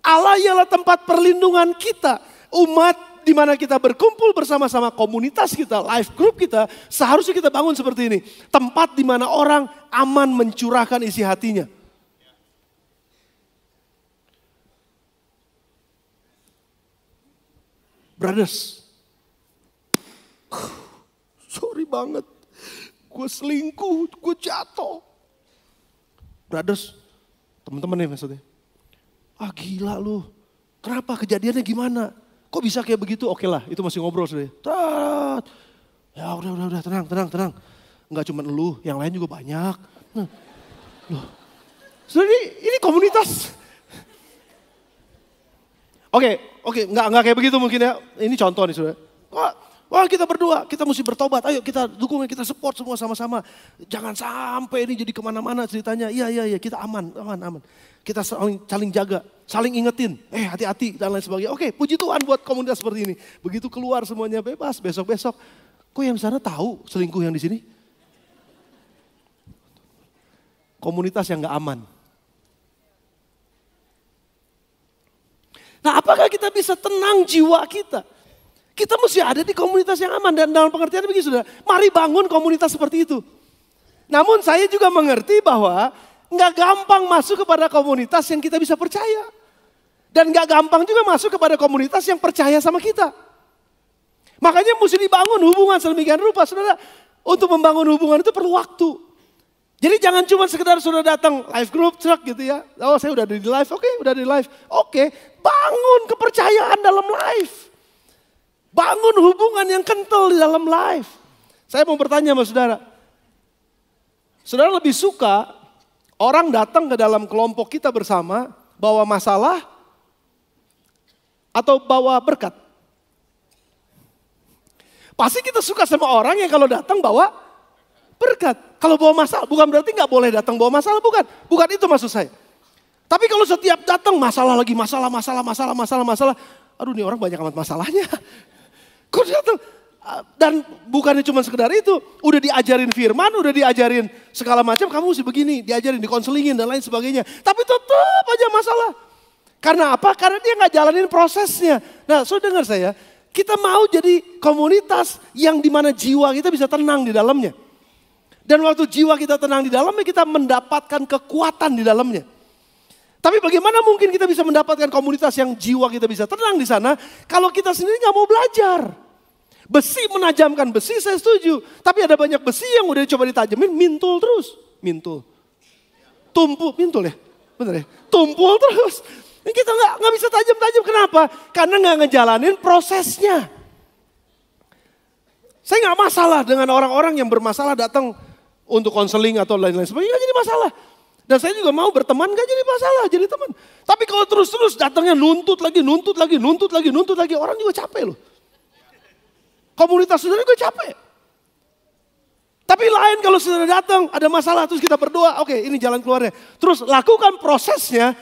Allah ialah tempat perlindungan kita. Umat di mana kita berkumpul bersama-sama komunitas kita, life group kita, seharusnya kita bangun seperti ini. Tempat di mana orang aman mencurahkan isi hatinya. Brothers, sorry banget. Gue selingkuh, gue jatuh. Brothers, teman-teman nih maksudnya. Ah gila lu, kenapa kejadiannya gimana? Kok bisa kayak begitu? Oke lah, itu masih ngobrol sudah. Ya, ya udah, udah, udah, tenang, tenang, tenang. Enggak cuma lu, yang lain juga banyak. Nah, loh. Jadi ini komunitas Oke, oke, nggak nggak kayak begitu mungkin ya. Ini contoh nih sudah. Wah, wah kita berdua, kita mesti bertobat. Ayo kita dukung, kita support semua sama-sama. Jangan sampai ini jadi kemana-mana ceritanya. Iya, iya, iya, kita aman, aman, aman. Kita saling, saling jaga, saling ingetin. Eh, hati-hati dan lain sebagainya. Oke, puji Tuhan buat komunitas seperti ini. Begitu keluar semuanya bebas, besok-besok. Kok yang sana tahu selingkuh yang di sini? Komunitas yang nggak aman. Nah apakah kita bisa tenang jiwa kita? Kita mesti ada di komunitas yang aman dan dalam pengertian begini sudah. Mari bangun komunitas seperti itu. Namun saya juga mengerti bahwa nggak gampang masuk kepada komunitas yang kita bisa percaya. Dan nggak gampang juga masuk kepada komunitas yang percaya sama kita. Makanya mesti dibangun hubungan sedemikian rupa. Saudara, untuk membangun hubungan itu perlu waktu. Jadi jangan cuma sekedar sudah datang live group truck gitu ya. Oh saya udah ada di live, oke okay, udah ada di live. Oke, okay, bangun kepercayaan dalam live. Bangun hubungan yang kental di dalam live. Saya mau bertanya sama saudara. Saudara lebih suka orang datang ke dalam kelompok kita bersama bawa masalah atau bawa berkat? Pasti kita suka sama orang yang kalau datang bawa berkat. Kalau bawa masalah, bukan berarti nggak boleh datang bawa masalah, bukan. Bukan itu maksud saya. Tapi kalau setiap datang masalah lagi, masalah, masalah, masalah, masalah, masalah. Aduh ini orang banyak amat masalahnya. *laughs* Kok datang? Ah, dan bukannya cuma sekedar itu. Udah diajarin firman, udah diajarin segala macam. Kamu mesti begini, diajarin, dikonselingin dan lain sebagainya. Tapi tetap aja masalah. Karena apa? Karena dia nggak jalanin prosesnya. Nah, so dengar saya, kita mau jadi komunitas yang dimana jiwa kita bisa tenang di dalamnya. Dan waktu jiwa kita tenang di dalamnya, kita mendapatkan kekuatan di dalamnya. Tapi bagaimana mungkin kita bisa mendapatkan komunitas yang jiwa kita bisa tenang di sana kalau kita sendiri nggak mau belajar? Besi menajamkan besi saya setuju, tapi ada banyak besi yang udah coba ditajamin mintul terus, mintul. Tumpul, mintul ya? Bener ya? Tumpul terus. Kita nggak nggak bisa tajam-tajam kenapa? Karena nggak ngejalanin prosesnya. Saya nggak masalah dengan orang-orang yang bermasalah datang untuk konseling atau lain-lain sebagainya jadi masalah. Dan saya juga mau berteman gak jadi masalah, jadi teman. Tapi kalau terus-terus datangnya nuntut lagi, nuntut lagi, nuntut lagi, nuntut lagi, orang juga capek loh. Komunitas saudara juga capek. Tapi lain kalau saudara datang ada masalah terus kita berdoa, oke okay, ini jalan keluarnya. Terus lakukan prosesnya,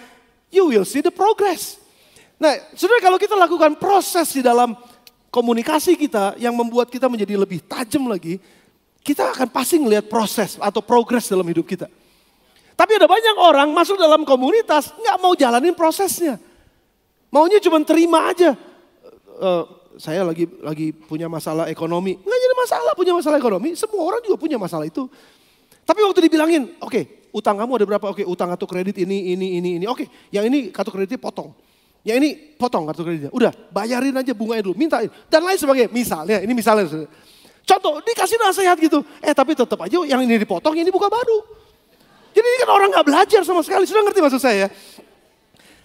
you will see the progress. Nah, saudara kalau kita lakukan proses di dalam komunikasi kita yang membuat kita menjadi lebih tajam lagi, kita akan pasti melihat proses atau progres dalam hidup kita. Tapi ada banyak orang masuk dalam komunitas nggak mau jalanin prosesnya. Maunya cuma terima aja. Uh, saya lagi lagi punya masalah ekonomi. Nggak jadi masalah punya masalah ekonomi. Semua orang juga punya masalah itu. Tapi waktu dibilangin, oke okay, utang kamu ada berapa? Oke okay, utang atau kredit ini, ini, ini, ini. Oke okay, yang ini kartu kreditnya potong. Yang ini potong kartu kreditnya. Udah bayarin aja bunganya dulu, mintain. Dan lain sebagainya. Misalnya, ini misalnya. Contoh, dikasih nasihat gitu. Eh tapi tetap aja yang ini dipotong, ini buka baru. Jadi ini kan orang nggak belajar sama sekali. Sudah ngerti maksud saya ya?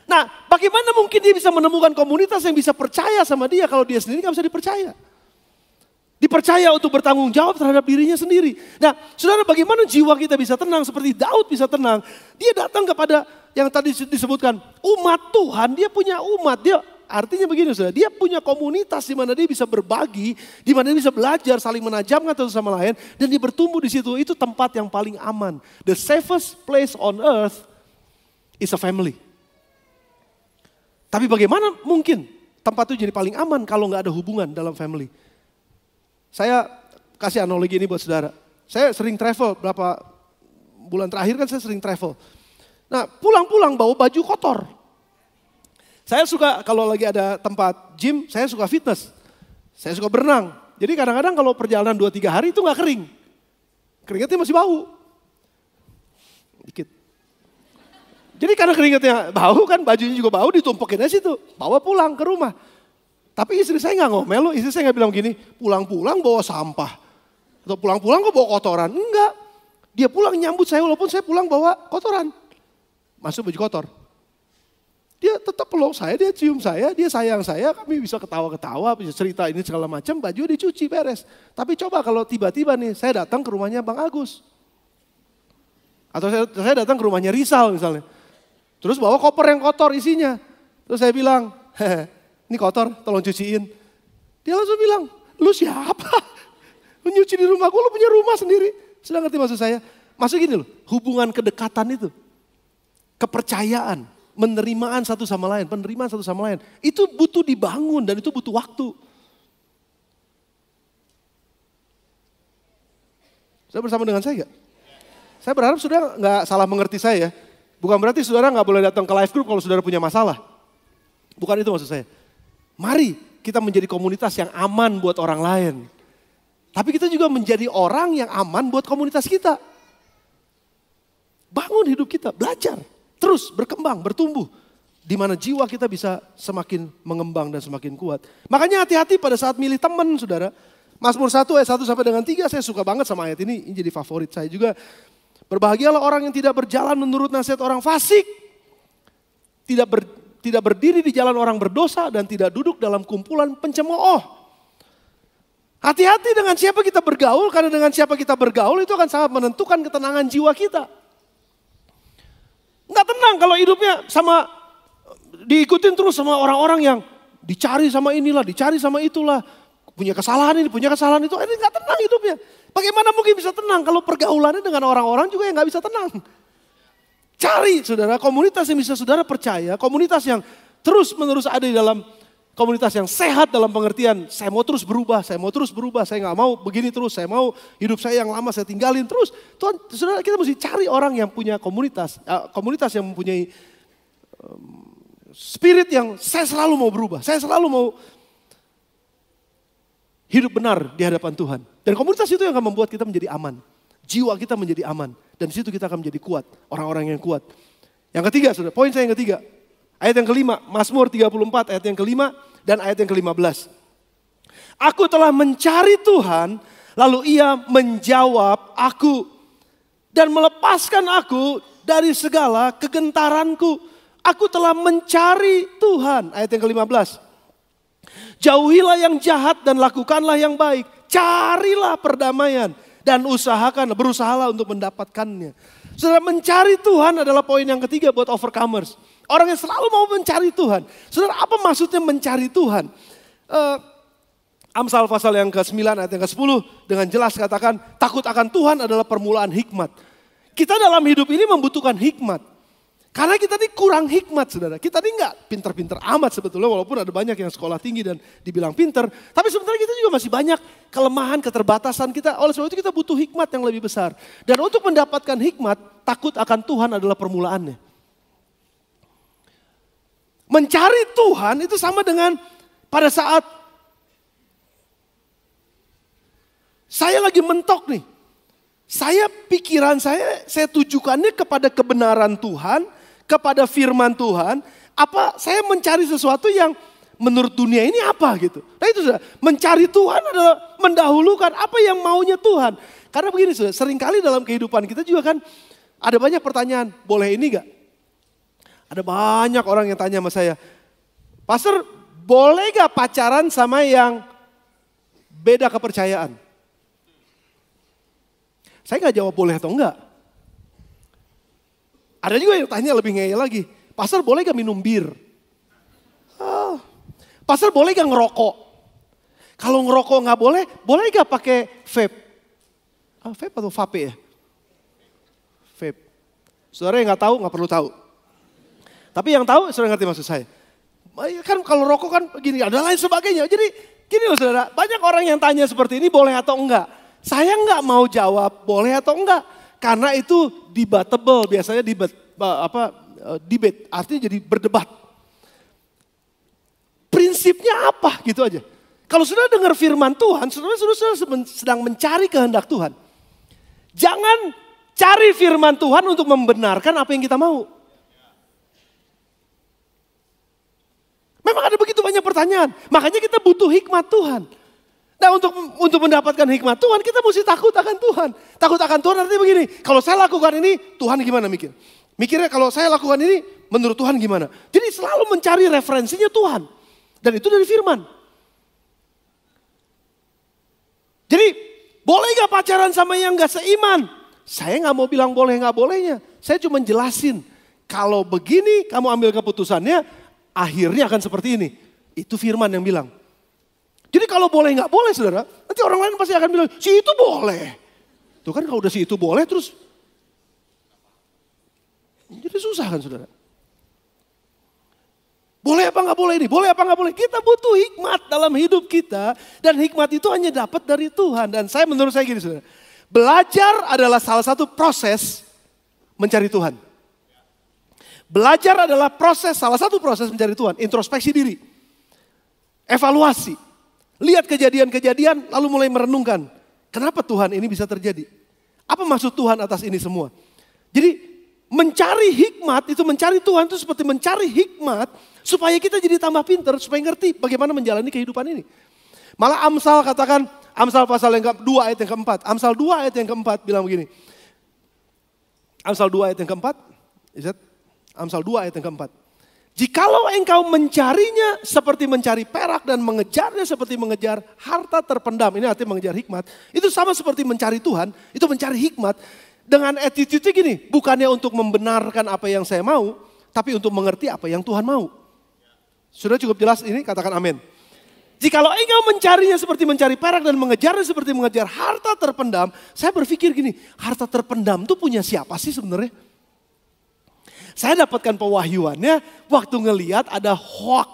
Nah, bagaimana mungkin dia bisa menemukan komunitas yang bisa percaya sama dia kalau dia sendiri nggak bisa dipercaya? Dipercaya untuk bertanggung jawab terhadap dirinya sendiri. Nah, saudara bagaimana jiwa kita bisa tenang seperti Daud bisa tenang? Dia datang kepada yang tadi disebutkan umat Tuhan, dia punya umat, dia Artinya begini saudara, dia punya komunitas di mana dia bisa berbagi, di mana dia bisa belajar, saling menajamkan satu sama lain, dan dia bertumbuh di situ. Itu tempat yang paling aman. The safest place on earth is a family. Tapi bagaimana mungkin tempat itu jadi paling aman kalau nggak ada hubungan dalam family? Saya kasih analogi ini buat saudara. Saya sering travel berapa bulan terakhir kan saya sering travel. Nah pulang-pulang bawa baju kotor saya suka kalau lagi ada tempat gym, saya suka fitness. Saya suka berenang. Jadi kadang-kadang kalau perjalanan 2-3 hari itu nggak kering. Keringatnya masih bau. Dikit. Jadi karena keringatnya bau kan bajunya juga bau ditumpukin aja situ. Bawa pulang ke rumah. Tapi istri saya nggak ngomel loh, istri saya nggak bilang gini, pulang-pulang bawa sampah. Atau pulang-pulang kok bawa kotoran. Enggak. Dia pulang nyambut saya walaupun saya pulang bawa kotoran. Masuk baju kotor. Dia tetap peluk saya, dia cium saya, dia sayang saya, kami bisa ketawa-ketawa, bisa cerita ini segala macam, baju dicuci beres. Tapi coba kalau tiba-tiba nih saya datang ke rumahnya Bang Agus. Atau saya, saya datang ke rumahnya Rizal misalnya. Terus bawa koper yang kotor isinya. Terus saya bilang, ini kotor, tolong cuciin. Dia langsung bilang, lu siapa? Menyuci di rumah gue, lu punya rumah sendiri. Sudah ngerti maksud saya? Maksud gini loh, hubungan kedekatan itu. Kepercayaan, penerimaan satu sama lain, penerimaan satu sama lain. Itu butuh dibangun dan itu butuh waktu. Saya bersama dengan saya gak? Saya berharap sudah nggak salah mengerti saya ya. Bukan berarti saudara nggak boleh datang ke live group kalau saudara punya masalah. Bukan itu maksud saya. Mari kita menjadi komunitas yang aman buat orang lain. Tapi kita juga menjadi orang yang aman buat komunitas kita. Bangun hidup kita, belajar terus berkembang, bertumbuh. Di mana jiwa kita bisa semakin mengembang dan semakin kuat. Makanya hati-hati pada saat milih teman saudara. Mazmur 1 ayat 1 sampai dengan 3 saya suka banget sama ayat ini. Ini jadi favorit saya juga. Berbahagialah orang yang tidak berjalan menurut nasihat orang fasik. Tidak ber, tidak berdiri di jalan orang berdosa dan tidak duduk dalam kumpulan pencemooh. Hati-hati dengan siapa kita bergaul karena dengan siapa kita bergaul itu akan sangat menentukan ketenangan jiwa kita. Enggak tenang kalau hidupnya sama diikutin terus sama orang-orang yang dicari sama inilah, dicari sama itulah. Punya kesalahan ini, punya kesalahan itu, ini enggak tenang hidupnya. Bagaimana mungkin bisa tenang kalau pergaulannya dengan orang-orang juga yang enggak bisa tenang. Cari saudara, komunitas yang bisa saudara percaya, komunitas yang terus menerus ada di dalam komunitas yang sehat dalam pengertian saya mau terus berubah, saya mau terus berubah, saya nggak mau begini terus, saya mau hidup saya yang lama saya tinggalin terus. Tuhan, saudara kita mesti cari orang yang punya komunitas, eh, komunitas yang mempunyai spirit yang saya selalu mau berubah, saya selalu mau hidup benar di hadapan Tuhan. Dan komunitas itu yang akan membuat kita menjadi aman, jiwa kita menjadi aman, dan di situ kita akan menjadi kuat, orang-orang yang kuat. Yang ketiga, saudara, poin saya yang ketiga, Ayat yang kelima, Mazmur 34 ayat yang kelima, dan ayat yang ke-15. Aku telah mencari Tuhan, lalu ia menjawab aku dan melepaskan aku dari segala kegentaranku. Aku telah mencari Tuhan. Ayat yang ke-15. Jauhilah yang jahat dan lakukanlah yang baik. Carilah perdamaian dan usahakan, berusahalah untuk mendapatkannya. Saudara mencari Tuhan adalah poin yang ketiga buat overcomers. Orang yang selalu mau mencari Tuhan. Saudara, apa maksudnya mencari Tuhan? Uh, Amsal pasal yang ke-9 ayat yang ke-10 dengan jelas katakan takut akan Tuhan adalah permulaan hikmat. Kita dalam hidup ini membutuhkan hikmat. Karena kita ini kurang hikmat saudara. Kita ini nggak pinter-pinter amat sebetulnya walaupun ada banyak yang sekolah tinggi dan dibilang pinter. Tapi sebenarnya kita juga masih banyak kelemahan, keterbatasan kita. Oleh sebab itu kita butuh hikmat yang lebih besar. Dan untuk mendapatkan hikmat, takut akan Tuhan adalah permulaannya. Mencari Tuhan itu sama dengan pada saat saya lagi mentok nih. Saya pikiran saya saya tujukannya kepada kebenaran Tuhan, kepada firman Tuhan, apa saya mencari sesuatu yang menurut dunia ini apa gitu. Nah itu sudah mencari Tuhan adalah mendahulukan apa yang maunya Tuhan. Karena begini sudah seringkali dalam kehidupan kita juga kan ada banyak pertanyaan, boleh ini gak? Ada banyak orang yang tanya sama saya, Pastor boleh gak pacaran sama yang beda kepercayaan? Saya gak jawab boleh atau enggak. Ada juga yang tanya lebih ngeyel lagi, Pastor boleh gak minum bir? Oh. Pastor boleh gak ngerokok? Kalau ngerokok gak boleh, boleh gak pakai vape? Ah, vape atau vape ya? Vape. Saudara yang gak tahu gak perlu tahu. Tapi yang tahu sudah ngerti maksud saya. Iya kan kalau rokok kan begini, ada lain sebagainya. Jadi gini loh saudara, banyak orang yang tanya seperti ini boleh atau enggak. Saya enggak mau jawab boleh atau enggak. Karena itu debatable, biasanya debat, apa, e, debate, artinya jadi berdebat. Prinsipnya apa gitu aja. Kalau sudah dengar firman Tuhan, saudara-saudara sedang mencari kehendak Tuhan. Jangan cari firman Tuhan untuk membenarkan apa yang kita mau. Memang ada begitu banyak pertanyaan. Makanya kita butuh hikmat Tuhan. Nah untuk untuk mendapatkan hikmat Tuhan kita mesti takut akan Tuhan. Takut akan Tuhan artinya begini, kalau saya lakukan ini Tuhan gimana mikir? Mikirnya kalau saya lakukan ini menurut Tuhan gimana? Jadi selalu mencari referensinya Tuhan. Dan itu dari firman. Jadi boleh gak pacaran sama yang gak seiman? Saya gak mau bilang boleh gak bolehnya. Saya cuma jelasin. Kalau begini kamu ambil keputusannya akhirnya akan seperti ini. Itu firman yang bilang. Jadi kalau boleh nggak boleh saudara, nanti orang lain pasti akan bilang, si itu boleh. Tuh kan kalau udah si itu boleh terus. Jadi susah kan saudara. Boleh apa nggak boleh ini? Boleh apa nggak boleh? Kita butuh hikmat dalam hidup kita. Dan hikmat itu hanya dapat dari Tuhan. Dan saya menurut saya gini saudara. Belajar adalah salah satu proses mencari Tuhan. Belajar adalah proses, salah satu proses mencari Tuhan, introspeksi diri. Evaluasi. Lihat kejadian-kejadian lalu mulai merenungkan, kenapa Tuhan ini bisa terjadi? Apa maksud Tuhan atas ini semua? Jadi mencari hikmat itu mencari Tuhan itu seperti mencari hikmat supaya kita jadi tambah pinter, supaya ngerti bagaimana menjalani kehidupan ini. Malah Amsal katakan, Amsal pasal yang kedua ayat yang keempat. Amsal 2 ayat yang keempat bilang begini. Amsal 2 ayat yang keempat. Is that? Amsal 2 ayat yang keempat. Jikalau engkau mencarinya seperti mencari perak dan mengejarnya seperti mengejar harta terpendam. Ini artinya mengejar hikmat. Itu sama seperti mencari Tuhan, itu mencari hikmat. Dengan attitude gini, bukannya untuk membenarkan apa yang saya mau, tapi untuk mengerti apa yang Tuhan mau. Sudah cukup jelas ini, katakan amin. Jikalau engkau mencarinya seperti mencari perak dan mengejarnya seperti mengejar harta terpendam, saya berpikir gini, harta terpendam itu punya siapa sih sebenarnya? Saya dapatkan pewahyuannya waktu ngeliat ada hoax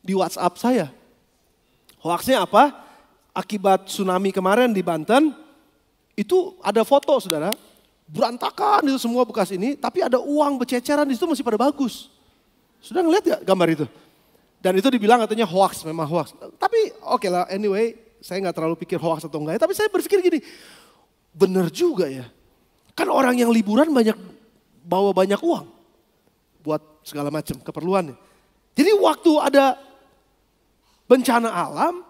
di WhatsApp saya. Hoaxnya apa? Akibat tsunami kemarin di Banten, itu ada foto saudara, berantakan itu semua bekas ini, tapi ada uang bececeran di situ masih pada bagus. Sudah ngeliat gak gambar itu? Dan itu dibilang katanya hoax, memang hoax. Tapi oke okay lah, anyway, saya nggak terlalu pikir hoax atau enggak. Ya. Tapi saya berpikir gini, bener juga ya. Kan orang yang liburan banyak bawa banyak uang buat segala macam keperluannya. Jadi waktu ada bencana alam,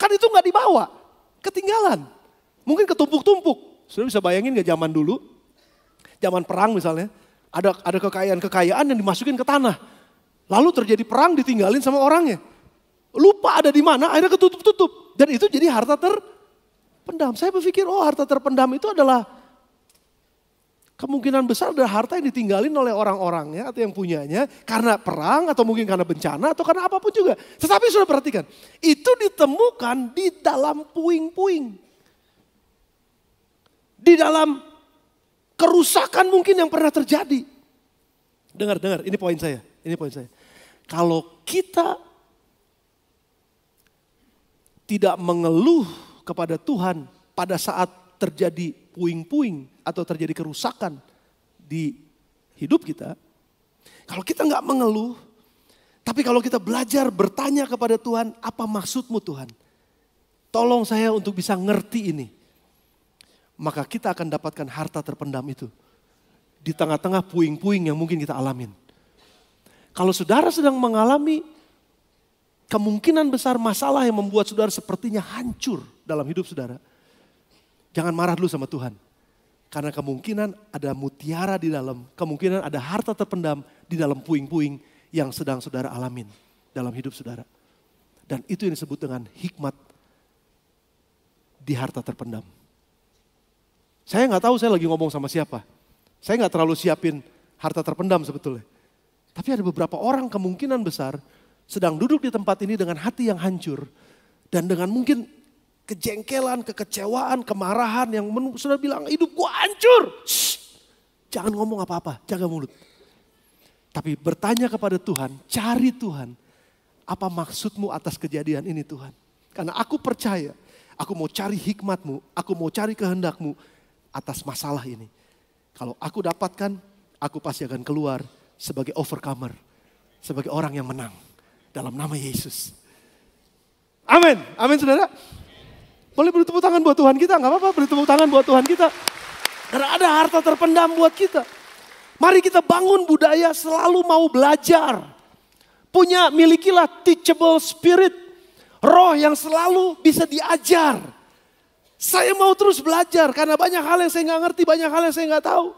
kan itu nggak dibawa, ketinggalan. Mungkin ketumpuk-tumpuk. Sudah bisa bayangin nggak zaman dulu, zaman perang misalnya, ada ada kekayaan-kekayaan yang dimasukin ke tanah. Lalu terjadi perang ditinggalin sama orangnya. Lupa ada di mana, akhirnya ketutup-tutup. Dan itu jadi harta terpendam. Saya berpikir, oh harta terpendam itu adalah kemungkinan besar ada harta yang ditinggalin oleh orang-orangnya atau yang punyanya karena perang atau mungkin karena bencana atau karena apapun juga. Tetapi sudah perhatikan, itu ditemukan di dalam puing-puing. Di dalam kerusakan mungkin yang pernah terjadi. Dengar, dengar, ini poin saya, ini poin saya. Kalau kita tidak mengeluh kepada Tuhan pada saat terjadi puing puing atau terjadi kerusakan di hidup kita, kalau kita nggak mengeluh, tapi kalau kita belajar bertanya kepada Tuhan, apa maksudmu Tuhan? Tolong saya untuk bisa ngerti ini. Maka kita akan dapatkan harta terpendam itu. Di tengah-tengah puing-puing yang mungkin kita alamin. Kalau saudara sedang mengalami kemungkinan besar masalah yang membuat saudara sepertinya hancur dalam hidup saudara Jangan marah dulu sama Tuhan. Karena kemungkinan ada mutiara di dalam, kemungkinan ada harta terpendam di dalam puing-puing yang sedang saudara alamin dalam hidup saudara. Dan itu yang disebut dengan hikmat di harta terpendam. Saya nggak tahu saya lagi ngomong sama siapa. Saya nggak terlalu siapin harta terpendam sebetulnya. Tapi ada beberapa orang kemungkinan besar sedang duduk di tempat ini dengan hati yang hancur dan dengan mungkin kejengkelan, kekecewaan, kemarahan yang sudah bilang hidup gua hancur. jangan ngomong apa-apa, jaga mulut. Tapi bertanya kepada Tuhan, cari Tuhan. Apa maksudmu atas kejadian ini Tuhan? Karena aku percaya, aku mau cari hikmatmu, aku mau cari kehendakmu atas masalah ini. Kalau aku dapatkan, aku pasti akan keluar sebagai overcomer. Sebagai orang yang menang. Dalam nama Yesus. Amin. Amin saudara. Boleh beri tepuk tangan buat Tuhan kita, nggak apa-apa beri tepuk tangan buat Tuhan kita. Karena ada harta terpendam buat kita. Mari kita bangun budaya selalu mau belajar. Punya, milikilah teachable spirit. Roh yang selalu bisa diajar. Saya mau terus belajar karena banyak hal yang saya nggak ngerti, banyak hal yang saya nggak tahu.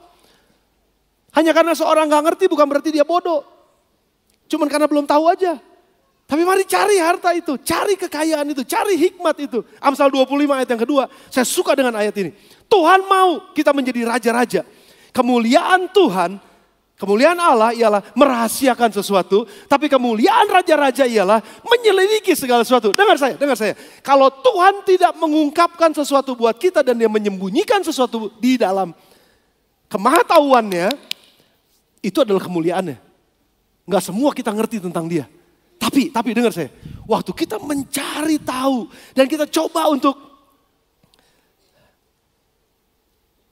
Hanya karena seorang nggak ngerti bukan berarti dia bodoh. Cuman karena belum tahu aja. Tapi mari cari harta itu, cari kekayaan itu, cari hikmat itu. Amsal 25 ayat yang kedua, saya suka dengan ayat ini. Tuhan mau kita menjadi raja-raja. Kemuliaan Tuhan, kemuliaan Allah ialah merahasiakan sesuatu. Tapi kemuliaan raja-raja ialah menyelidiki segala sesuatu. Dengar saya, dengar saya. Kalau Tuhan tidak mengungkapkan sesuatu buat kita dan dia menyembunyikan sesuatu di dalam kemahatauannya, itu adalah kemuliaannya. Enggak semua kita ngerti tentang dia. Tapi, tapi dengar saya. Waktu kita mencari tahu dan kita coba untuk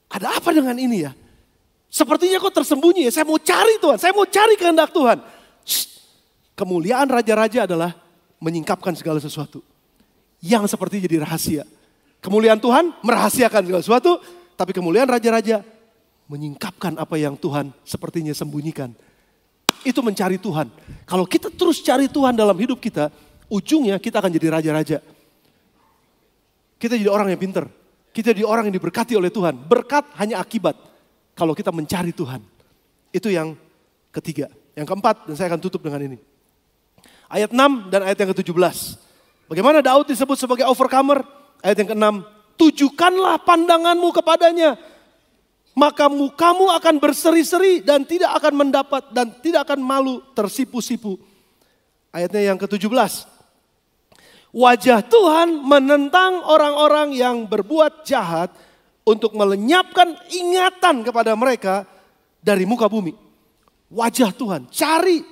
ada apa dengan ini ya? Sepertinya kok tersembunyi ya. Saya mau cari Tuhan, saya mau cari kehendak Tuhan. Shh. Kemuliaan raja-raja adalah menyingkapkan segala sesuatu. Yang seperti jadi rahasia. Kemuliaan Tuhan merahasiakan segala sesuatu, tapi kemuliaan raja-raja menyingkapkan apa yang Tuhan sepertinya sembunyikan itu mencari Tuhan. Kalau kita terus cari Tuhan dalam hidup kita, ujungnya kita akan jadi raja-raja. Kita jadi orang yang pinter. Kita jadi orang yang diberkati oleh Tuhan. Berkat hanya akibat kalau kita mencari Tuhan. Itu yang ketiga. Yang keempat, dan saya akan tutup dengan ini. Ayat 6 dan ayat yang ke-17. Bagaimana Daud disebut sebagai overcomer? Ayat yang ke-6, tujukanlah pandanganmu kepadanya maka kamu akan berseri-seri dan tidak akan mendapat dan tidak akan malu tersipu-sipu. Ayatnya yang ke-17. Wajah Tuhan menentang orang-orang yang berbuat jahat untuk melenyapkan ingatan kepada mereka dari muka bumi. Wajah Tuhan, cari,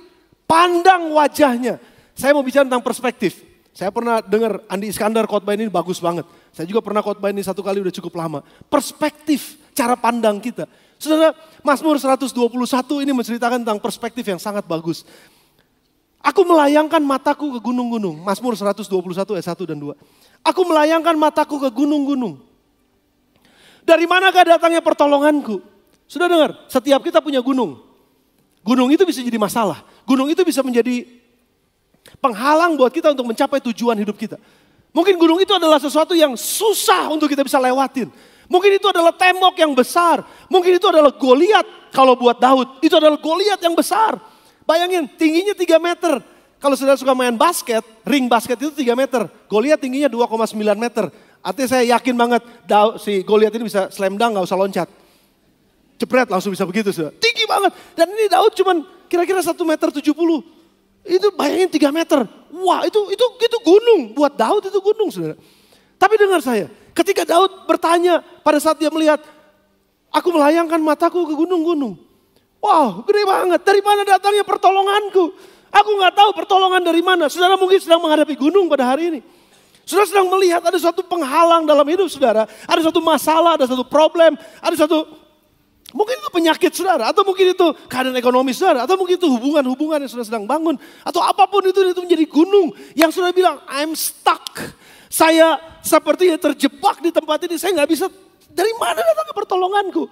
pandang wajahnya. Saya mau bicara tentang perspektif. Saya pernah dengar Andi Iskandar khotbah ini bagus banget. Saya juga pernah khotbah ini satu kali udah cukup lama. Perspektif cara pandang kita. Saudara, Mazmur 121 ini menceritakan tentang perspektif yang sangat bagus. Aku melayangkan mataku ke gunung-gunung. Mazmur 121 ayat 1 dan 2. Aku melayangkan mataku ke gunung-gunung. Dari manakah datangnya pertolonganku? Sudah dengar, setiap kita punya gunung. Gunung itu bisa jadi masalah. Gunung itu bisa menjadi penghalang buat kita untuk mencapai tujuan hidup kita. Mungkin gunung itu adalah sesuatu yang susah untuk kita bisa lewatin. Mungkin itu adalah tembok yang besar. Mungkin itu adalah Goliat kalau buat Daud. Itu adalah Goliat yang besar. Bayangin tingginya 3 meter. Kalau sudah suka main basket, ring basket itu 3 meter. Goliat tingginya 2,9 meter. Artinya saya yakin banget si Goliat ini bisa slam dunk gak usah loncat. Jepret langsung bisa begitu sudah. Tinggi banget. Dan ini Daud cuman kira-kira 1 meter 70. Itu bayangin 3 meter. Wah itu itu itu gunung. Buat Daud itu gunung saudara. Tapi dengar saya, ketika Daud bertanya pada saat dia melihat, aku melayangkan mataku ke gunung-gunung. Wow, gede banget. Dari mana datangnya pertolonganku? Aku nggak tahu pertolongan dari mana. Saudara mungkin sedang menghadapi gunung pada hari ini. Saudara sedang melihat ada suatu penghalang dalam hidup saudara. Ada suatu masalah, ada suatu problem, ada suatu Mungkin itu penyakit saudara, atau mungkin itu keadaan ekonomi saudara, atau mungkin itu hubungan-hubungan yang sudah sedang bangun, atau apapun itu itu menjadi gunung yang sudah bilang I'm stuck. Saya seperti terjebak di tempat ini, saya nggak bisa dari mana datang pertolonganku?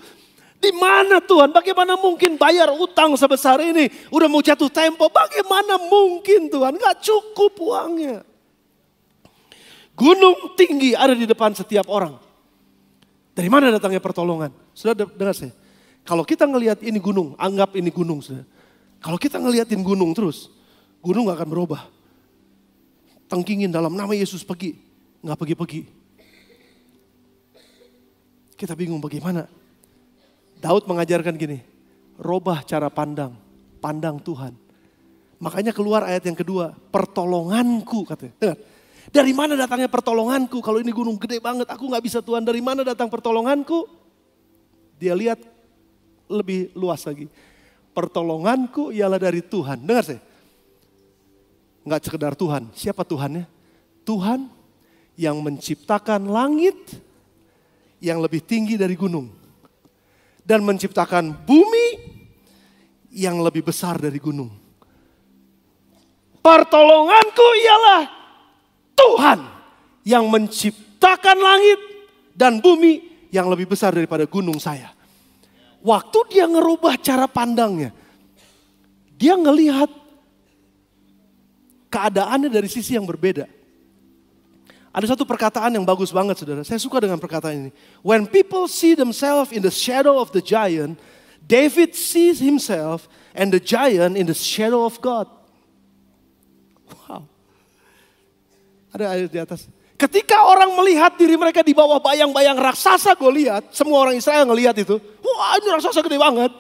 Di mana Tuhan? Bagaimana mungkin bayar utang sebesar ini? Udah mau jatuh tempo, bagaimana mungkin Tuhan? nggak cukup uangnya. Gunung tinggi ada di depan setiap orang. Dari mana datangnya pertolongan? Sudah dengar saya? Kalau kita ngelihat ini gunung, anggap ini gunung. Sudah. Kalau kita ngeliatin gunung terus, gunung gak akan berubah. Tengkingin dalam nama Yesus pergi nggak pergi-pergi. Kita bingung bagaimana. Daud mengajarkan gini, robah cara pandang, pandang Tuhan. Makanya keluar ayat yang kedua, pertolonganku katanya. Dengar, dari mana datangnya pertolonganku? Kalau ini gunung gede banget, aku nggak bisa Tuhan. Dari mana datang pertolonganku? Dia lihat lebih luas lagi. Pertolonganku ialah dari Tuhan. Dengar saya. Nggak sekedar Tuhan. Siapa Tuhannya? Tuhan yang menciptakan langit yang lebih tinggi dari gunung dan menciptakan bumi yang lebih besar dari gunung. Pertolonganku ialah Tuhan yang menciptakan langit dan bumi yang lebih besar daripada gunung saya. Waktu dia ngerubah cara pandangnya, dia ngelihat keadaannya dari sisi yang berbeda ada satu perkataan yang bagus banget saudara. Saya suka dengan perkataan ini. When people see themselves in the shadow of the giant, David sees himself and the giant in the shadow of God. Wow. Ada ayat di atas. Ketika orang melihat diri mereka di bawah bayang-bayang raksasa Goliat, semua orang Israel ngelihat itu. Wah, ini raksasa gede banget.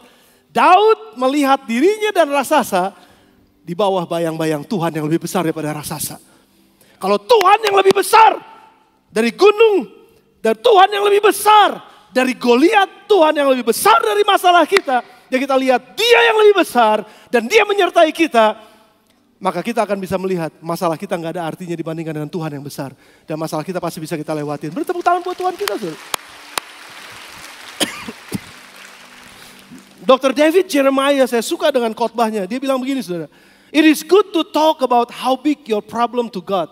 Daud melihat dirinya dan raksasa di bawah bayang-bayang Tuhan yang lebih besar daripada raksasa. Kalau Tuhan yang lebih besar dari gunung, dan Tuhan yang lebih besar dari Goliat, Tuhan yang lebih besar dari masalah kita, dan kita lihat Dia yang lebih besar dan Dia menyertai kita, maka kita akan bisa melihat masalah kita nggak ada artinya dibandingkan dengan Tuhan yang besar dan masalah kita pasti bisa kita lewatin. tepuk tangan buat Tuhan kita, saudara. *coughs* Dr. David Jeremiah, saya suka dengan khotbahnya. Dia bilang begini, saudara. It is good to talk about how big your problem to God.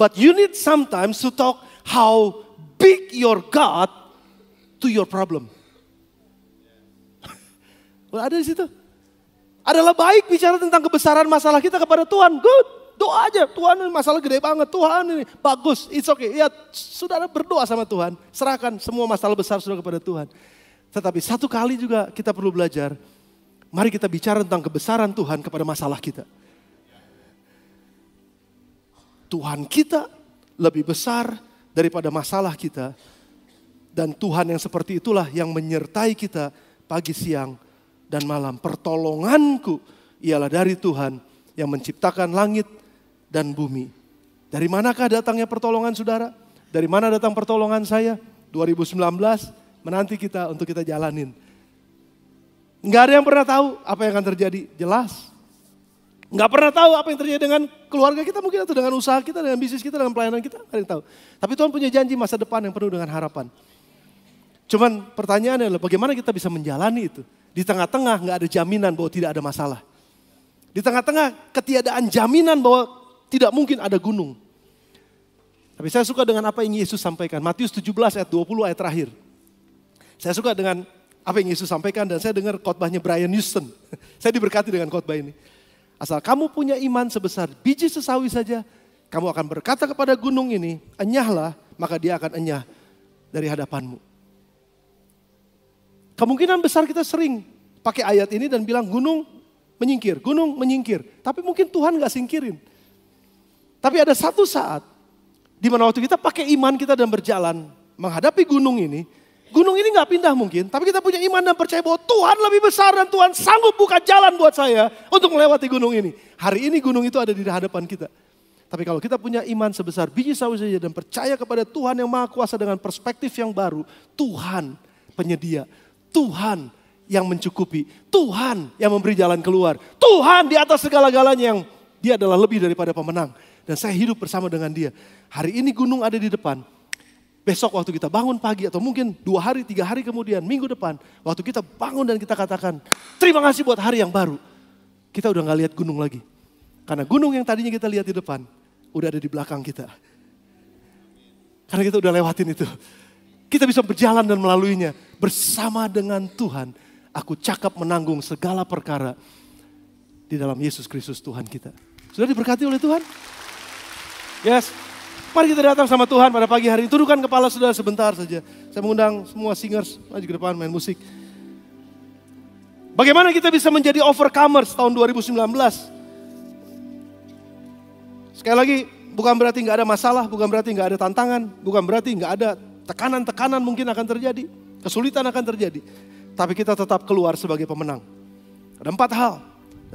But you need sometimes to talk how big your God to your problem. *laughs* ada di situ. Adalah baik bicara tentang kebesaran masalah kita kepada Tuhan. Good. Doa aja. Tuhan ini masalah gede banget. Tuhan ini bagus. It's okay. Ya saudara berdoa sama Tuhan. Serahkan semua masalah besar sudah kepada Tuhan. Tetapi satu kali juga kita perlu belajar. Mari kita bicara tentang kebesaran Tuhan kepada masalah kita. Tuhan kita lebih besar daripada masalah kita. Dan Tuhan yang seperti itulah yang menyertai kita pagi, siang, dan malam. Pertolonganku ialah dari Tuhan yang menciptakan langit dan bumi. Dari manakah datangnya pertolongan saudara? Dari mana datang pertolongan saya? 2019 menanti kita untuk kita jalanin. Enggak ada yang pernah tahu apa yang akan terjadi. Jelas Nggak pernah tahu apa yang terjadi dengan keluarga kita mungkin atau dengan usaha kita, dengan bisnis kita, dengan pelayanan kita. Nggak tahu. Tapi Tuhan punya janji masa depan yang penuh dengan harapan. Cuman pertanyaannya adalah bagaimana kita bisa menjalani itu. Di tengah-tengah nggak ada jaminan bahwa tidak ada masalah. Di tengah-tengah ketiadaan jaminan bahwa tidak mungkin ada gunung. Tapi saya suka dengan apa yang Yesus sampaikan. Matius 17 ayat 20 ayat terakhir. Saya suka dengan apa yang Yesus sampaikan dan saya dengar khotbahnya Brian Houston. *laughs* saya diberkati dengan khotbah ini. Asal kamu punya iman sebesar biji sesawi saja, kamu akan berkata kepada gunung ini, enyahlah, maka dia akan enyah dari hadapanmu. Kemungkinan besar kita sering pakai ayat ini dan bilang gunung menyingkir, gunung menyingkir. Tapi mungkin Tuhan gak singkirin. Tapi ada satu saat di mana waktu kita pakai iman kita dan berjalan menghadapi gunung ini, Gunung ini nggak pindah mungkin, tapi kita punya iman dan percaya bahwa Tuhan lebih besar dan Tuhan sanggup buka jalan buat saya untuk melewati gunung ini. Hari ini gunung itu ada di hadapan kita. Tapi kalau kita punya iman sebesar biji sawi saja dan percaya kepada Tuhan yang maha kuasa dengan perspektif yang baru, Tuhan penyedia, Tuhan yang mencukupi, Tuhan yang memberi jalan keluar, Tuhan di atas segala-galanya yang dia adalah lebih daripada pemenang. Dan saya hidup bersama dengan dia. Hari ini gunung ada di depan, besok waktu kita bangun pagi atau mungkin dua hari, tiga hari kemudian, minggu depan. Waktu kita bangun dan kita katakan, terima kasih buat hari yang baru. Kita udah gak lihat gunung lagi. Karena gunung yang tadinya kita lihat di depan, udah ada di belakang kita. Karena kita udah lewatin itu. Kita bisa berjalan dan melaluinya. Bersama dengan Tuhan, aku cakap menanggung segala perkara di dalam Yesus Kristus Tuhan kita. Sudah diberkati oleh Tuhan? Yes. Mari kita datang sama Tuhan pada pagi hari ini. Tundukkan kepala saudara sebentar saja. Saya mengundang semua singers maju ke depan main musik. Bagaimana kita bisa menjadi overcomers tahun 2019? Sekali lagi, bukan berarti nggak ada masalah, bukan berarti nggak ada tantangan, bukan berarti nggak ada tekanan-tekanan mungkin akan terjadi, kesulitan akan terjadi. Tapi kita tetap keluar sebagai pemenang. Ada empat hal.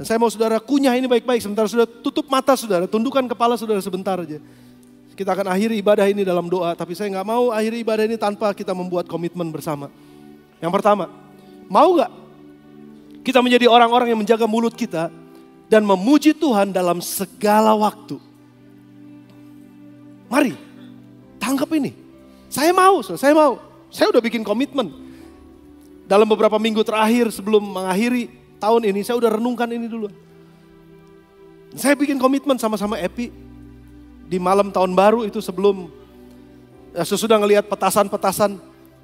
Dan saya mau saudara kunyah ini baik-baik. Sebentar saudara tutup mata saudara, tundukkan kepala saudara sebentar aja. Kita akan akhiri ibadah ini dalam doa, tapi saya nggak mau akhiri ibadah ini tanpa kita membuat komitmen bersama. Yang pertama, mau nggak kita menjadi orang-orang yang menjaga mulut kita dan memuji Tuhan dalam segala waktu? Mari, tangkap ini. Saya mau, saya mau. Saya udah bikin komitmen. Dalam beberapa minggu terakhir sebelum mengakhiri tahun ini, saya udah renungkan ini dulu. Saya bikin komitmen sama-sama Epi, di malam tahun baru itu sebelum ya sesudah ngelihat petasan-petasan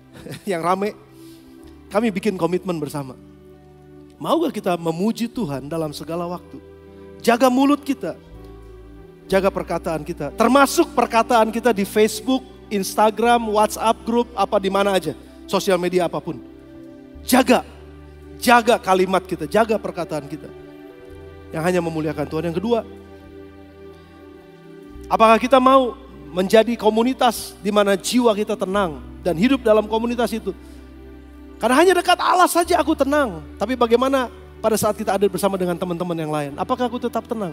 *laughs* yang rame, kami bikin komitmen bersama. Mau gak kita memuji Tuhan dalam segala waktu? Jaga mulut kita, jaga perkataan kita, termasuk perkataan kita di Facebook, Instagram, WhatsApp, grup, apa di mana aja, sosial media apapun. Jaga, jaga kalimat kita, jaga perkataan kita yang hanya memuliakan Tuhan. Yang kedua, Apakah kita mau menjadi komunitas di mana jiwa kita tenang dan hidup dalam komunitas itu? Karena hanya dekat Allah saja aku tenang. Tapi bagaimana pada saat kita ada bersama dengan teman-teman yang lain? Apakah aku tetap tenang?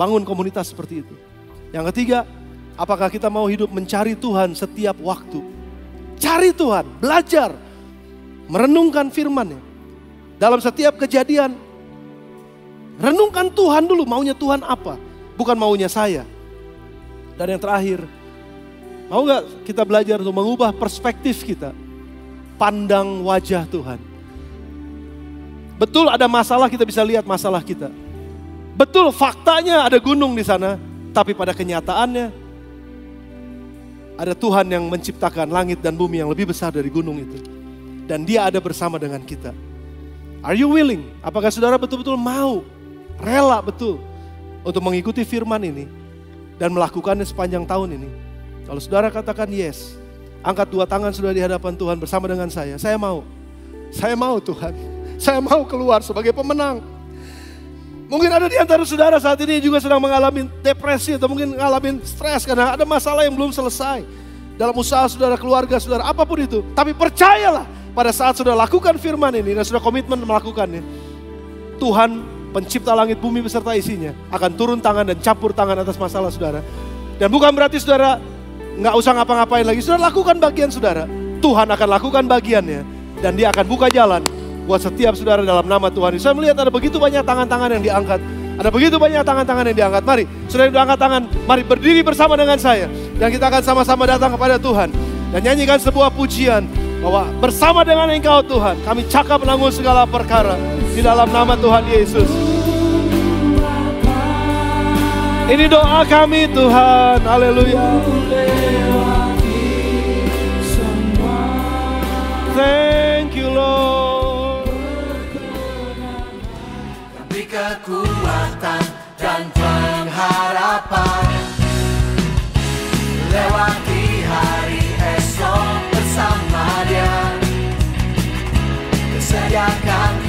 Bangun komunitas seperti itu. Yang ketiga, apakah kita mau hidup mencari Tuhan setiap waktu? Cari Tuhan, belajar, merenungkan firman-Nya. Dalam setiap kejadian, renungkan Tuhan dulu, maunya Tuhan apa? Bukan maunya saya, dan yang terakhir, mau nggak kita belajar untuk mengubah perspektif kita? Pandang wajah Tuhan. Betul ada masalah kita bisa lihat masalah kita. Betul faktanya ada gunung di sana, tapi pada kenyataannya ada Tuhan yang menciptakan langit dan bumi yang lebih besar dari gunung itu. Dan dia ada bersama dengan kita. Are you willing? Apakah saudara betul-betul mau, rela betul untuk mengikuti firman ini dan melakukannya sepanjang tahun ini. Kalau saudara katakan yes, angkat dua tangan sudah di hadapan Tuhan bersama dengan saya. Saya mau. Saya mau Tuhan. Saya mau keluar sebagai pemenang. Mungkin ada di antara saudara saat ini juga sedang mengalami depresi atau mungkin mengalami stres karena ada masalah yang belum selesai. Dalam usaha saudara, keluarga saudara, apapun itu. Tapi percayalah pada saat sudah lakukan firman ini dan sudah komitmen melakukannya. Tuhan pencipta langit bumi beserta isinya, akan turun tangan dan campur tangan atas masalah saudara. Dan bukan berarti saudara nggak usah ngapa-ngapain lagi, saudara lakukan bagian saudara. Tuhan akan lakukan bagiannya dan dia akan buka jalan buat setiap saudara dalam nama Tuhan. Saya melihat ada begitu banyak tangan-tangan yang diangkat. Ada begitu banyak tangan-tangan yang diangkat. Mari, saudara yang angkat tangan, mari berdiri bersama dengan saya. Dan kita akan sama-sama datang kepada Tuhan. Dan nyanyikan sebuah pujian bahwa bersama dengan Engkau Tuhan, kami cakap menanggung segala perkara di dalam nama Tuhan Yesus. Ini doa kami Tuhan. Haleluya. Thank you Lord. Tapi kekuatan dan pengharapan lewati hari esok bersama dia. Kesediakan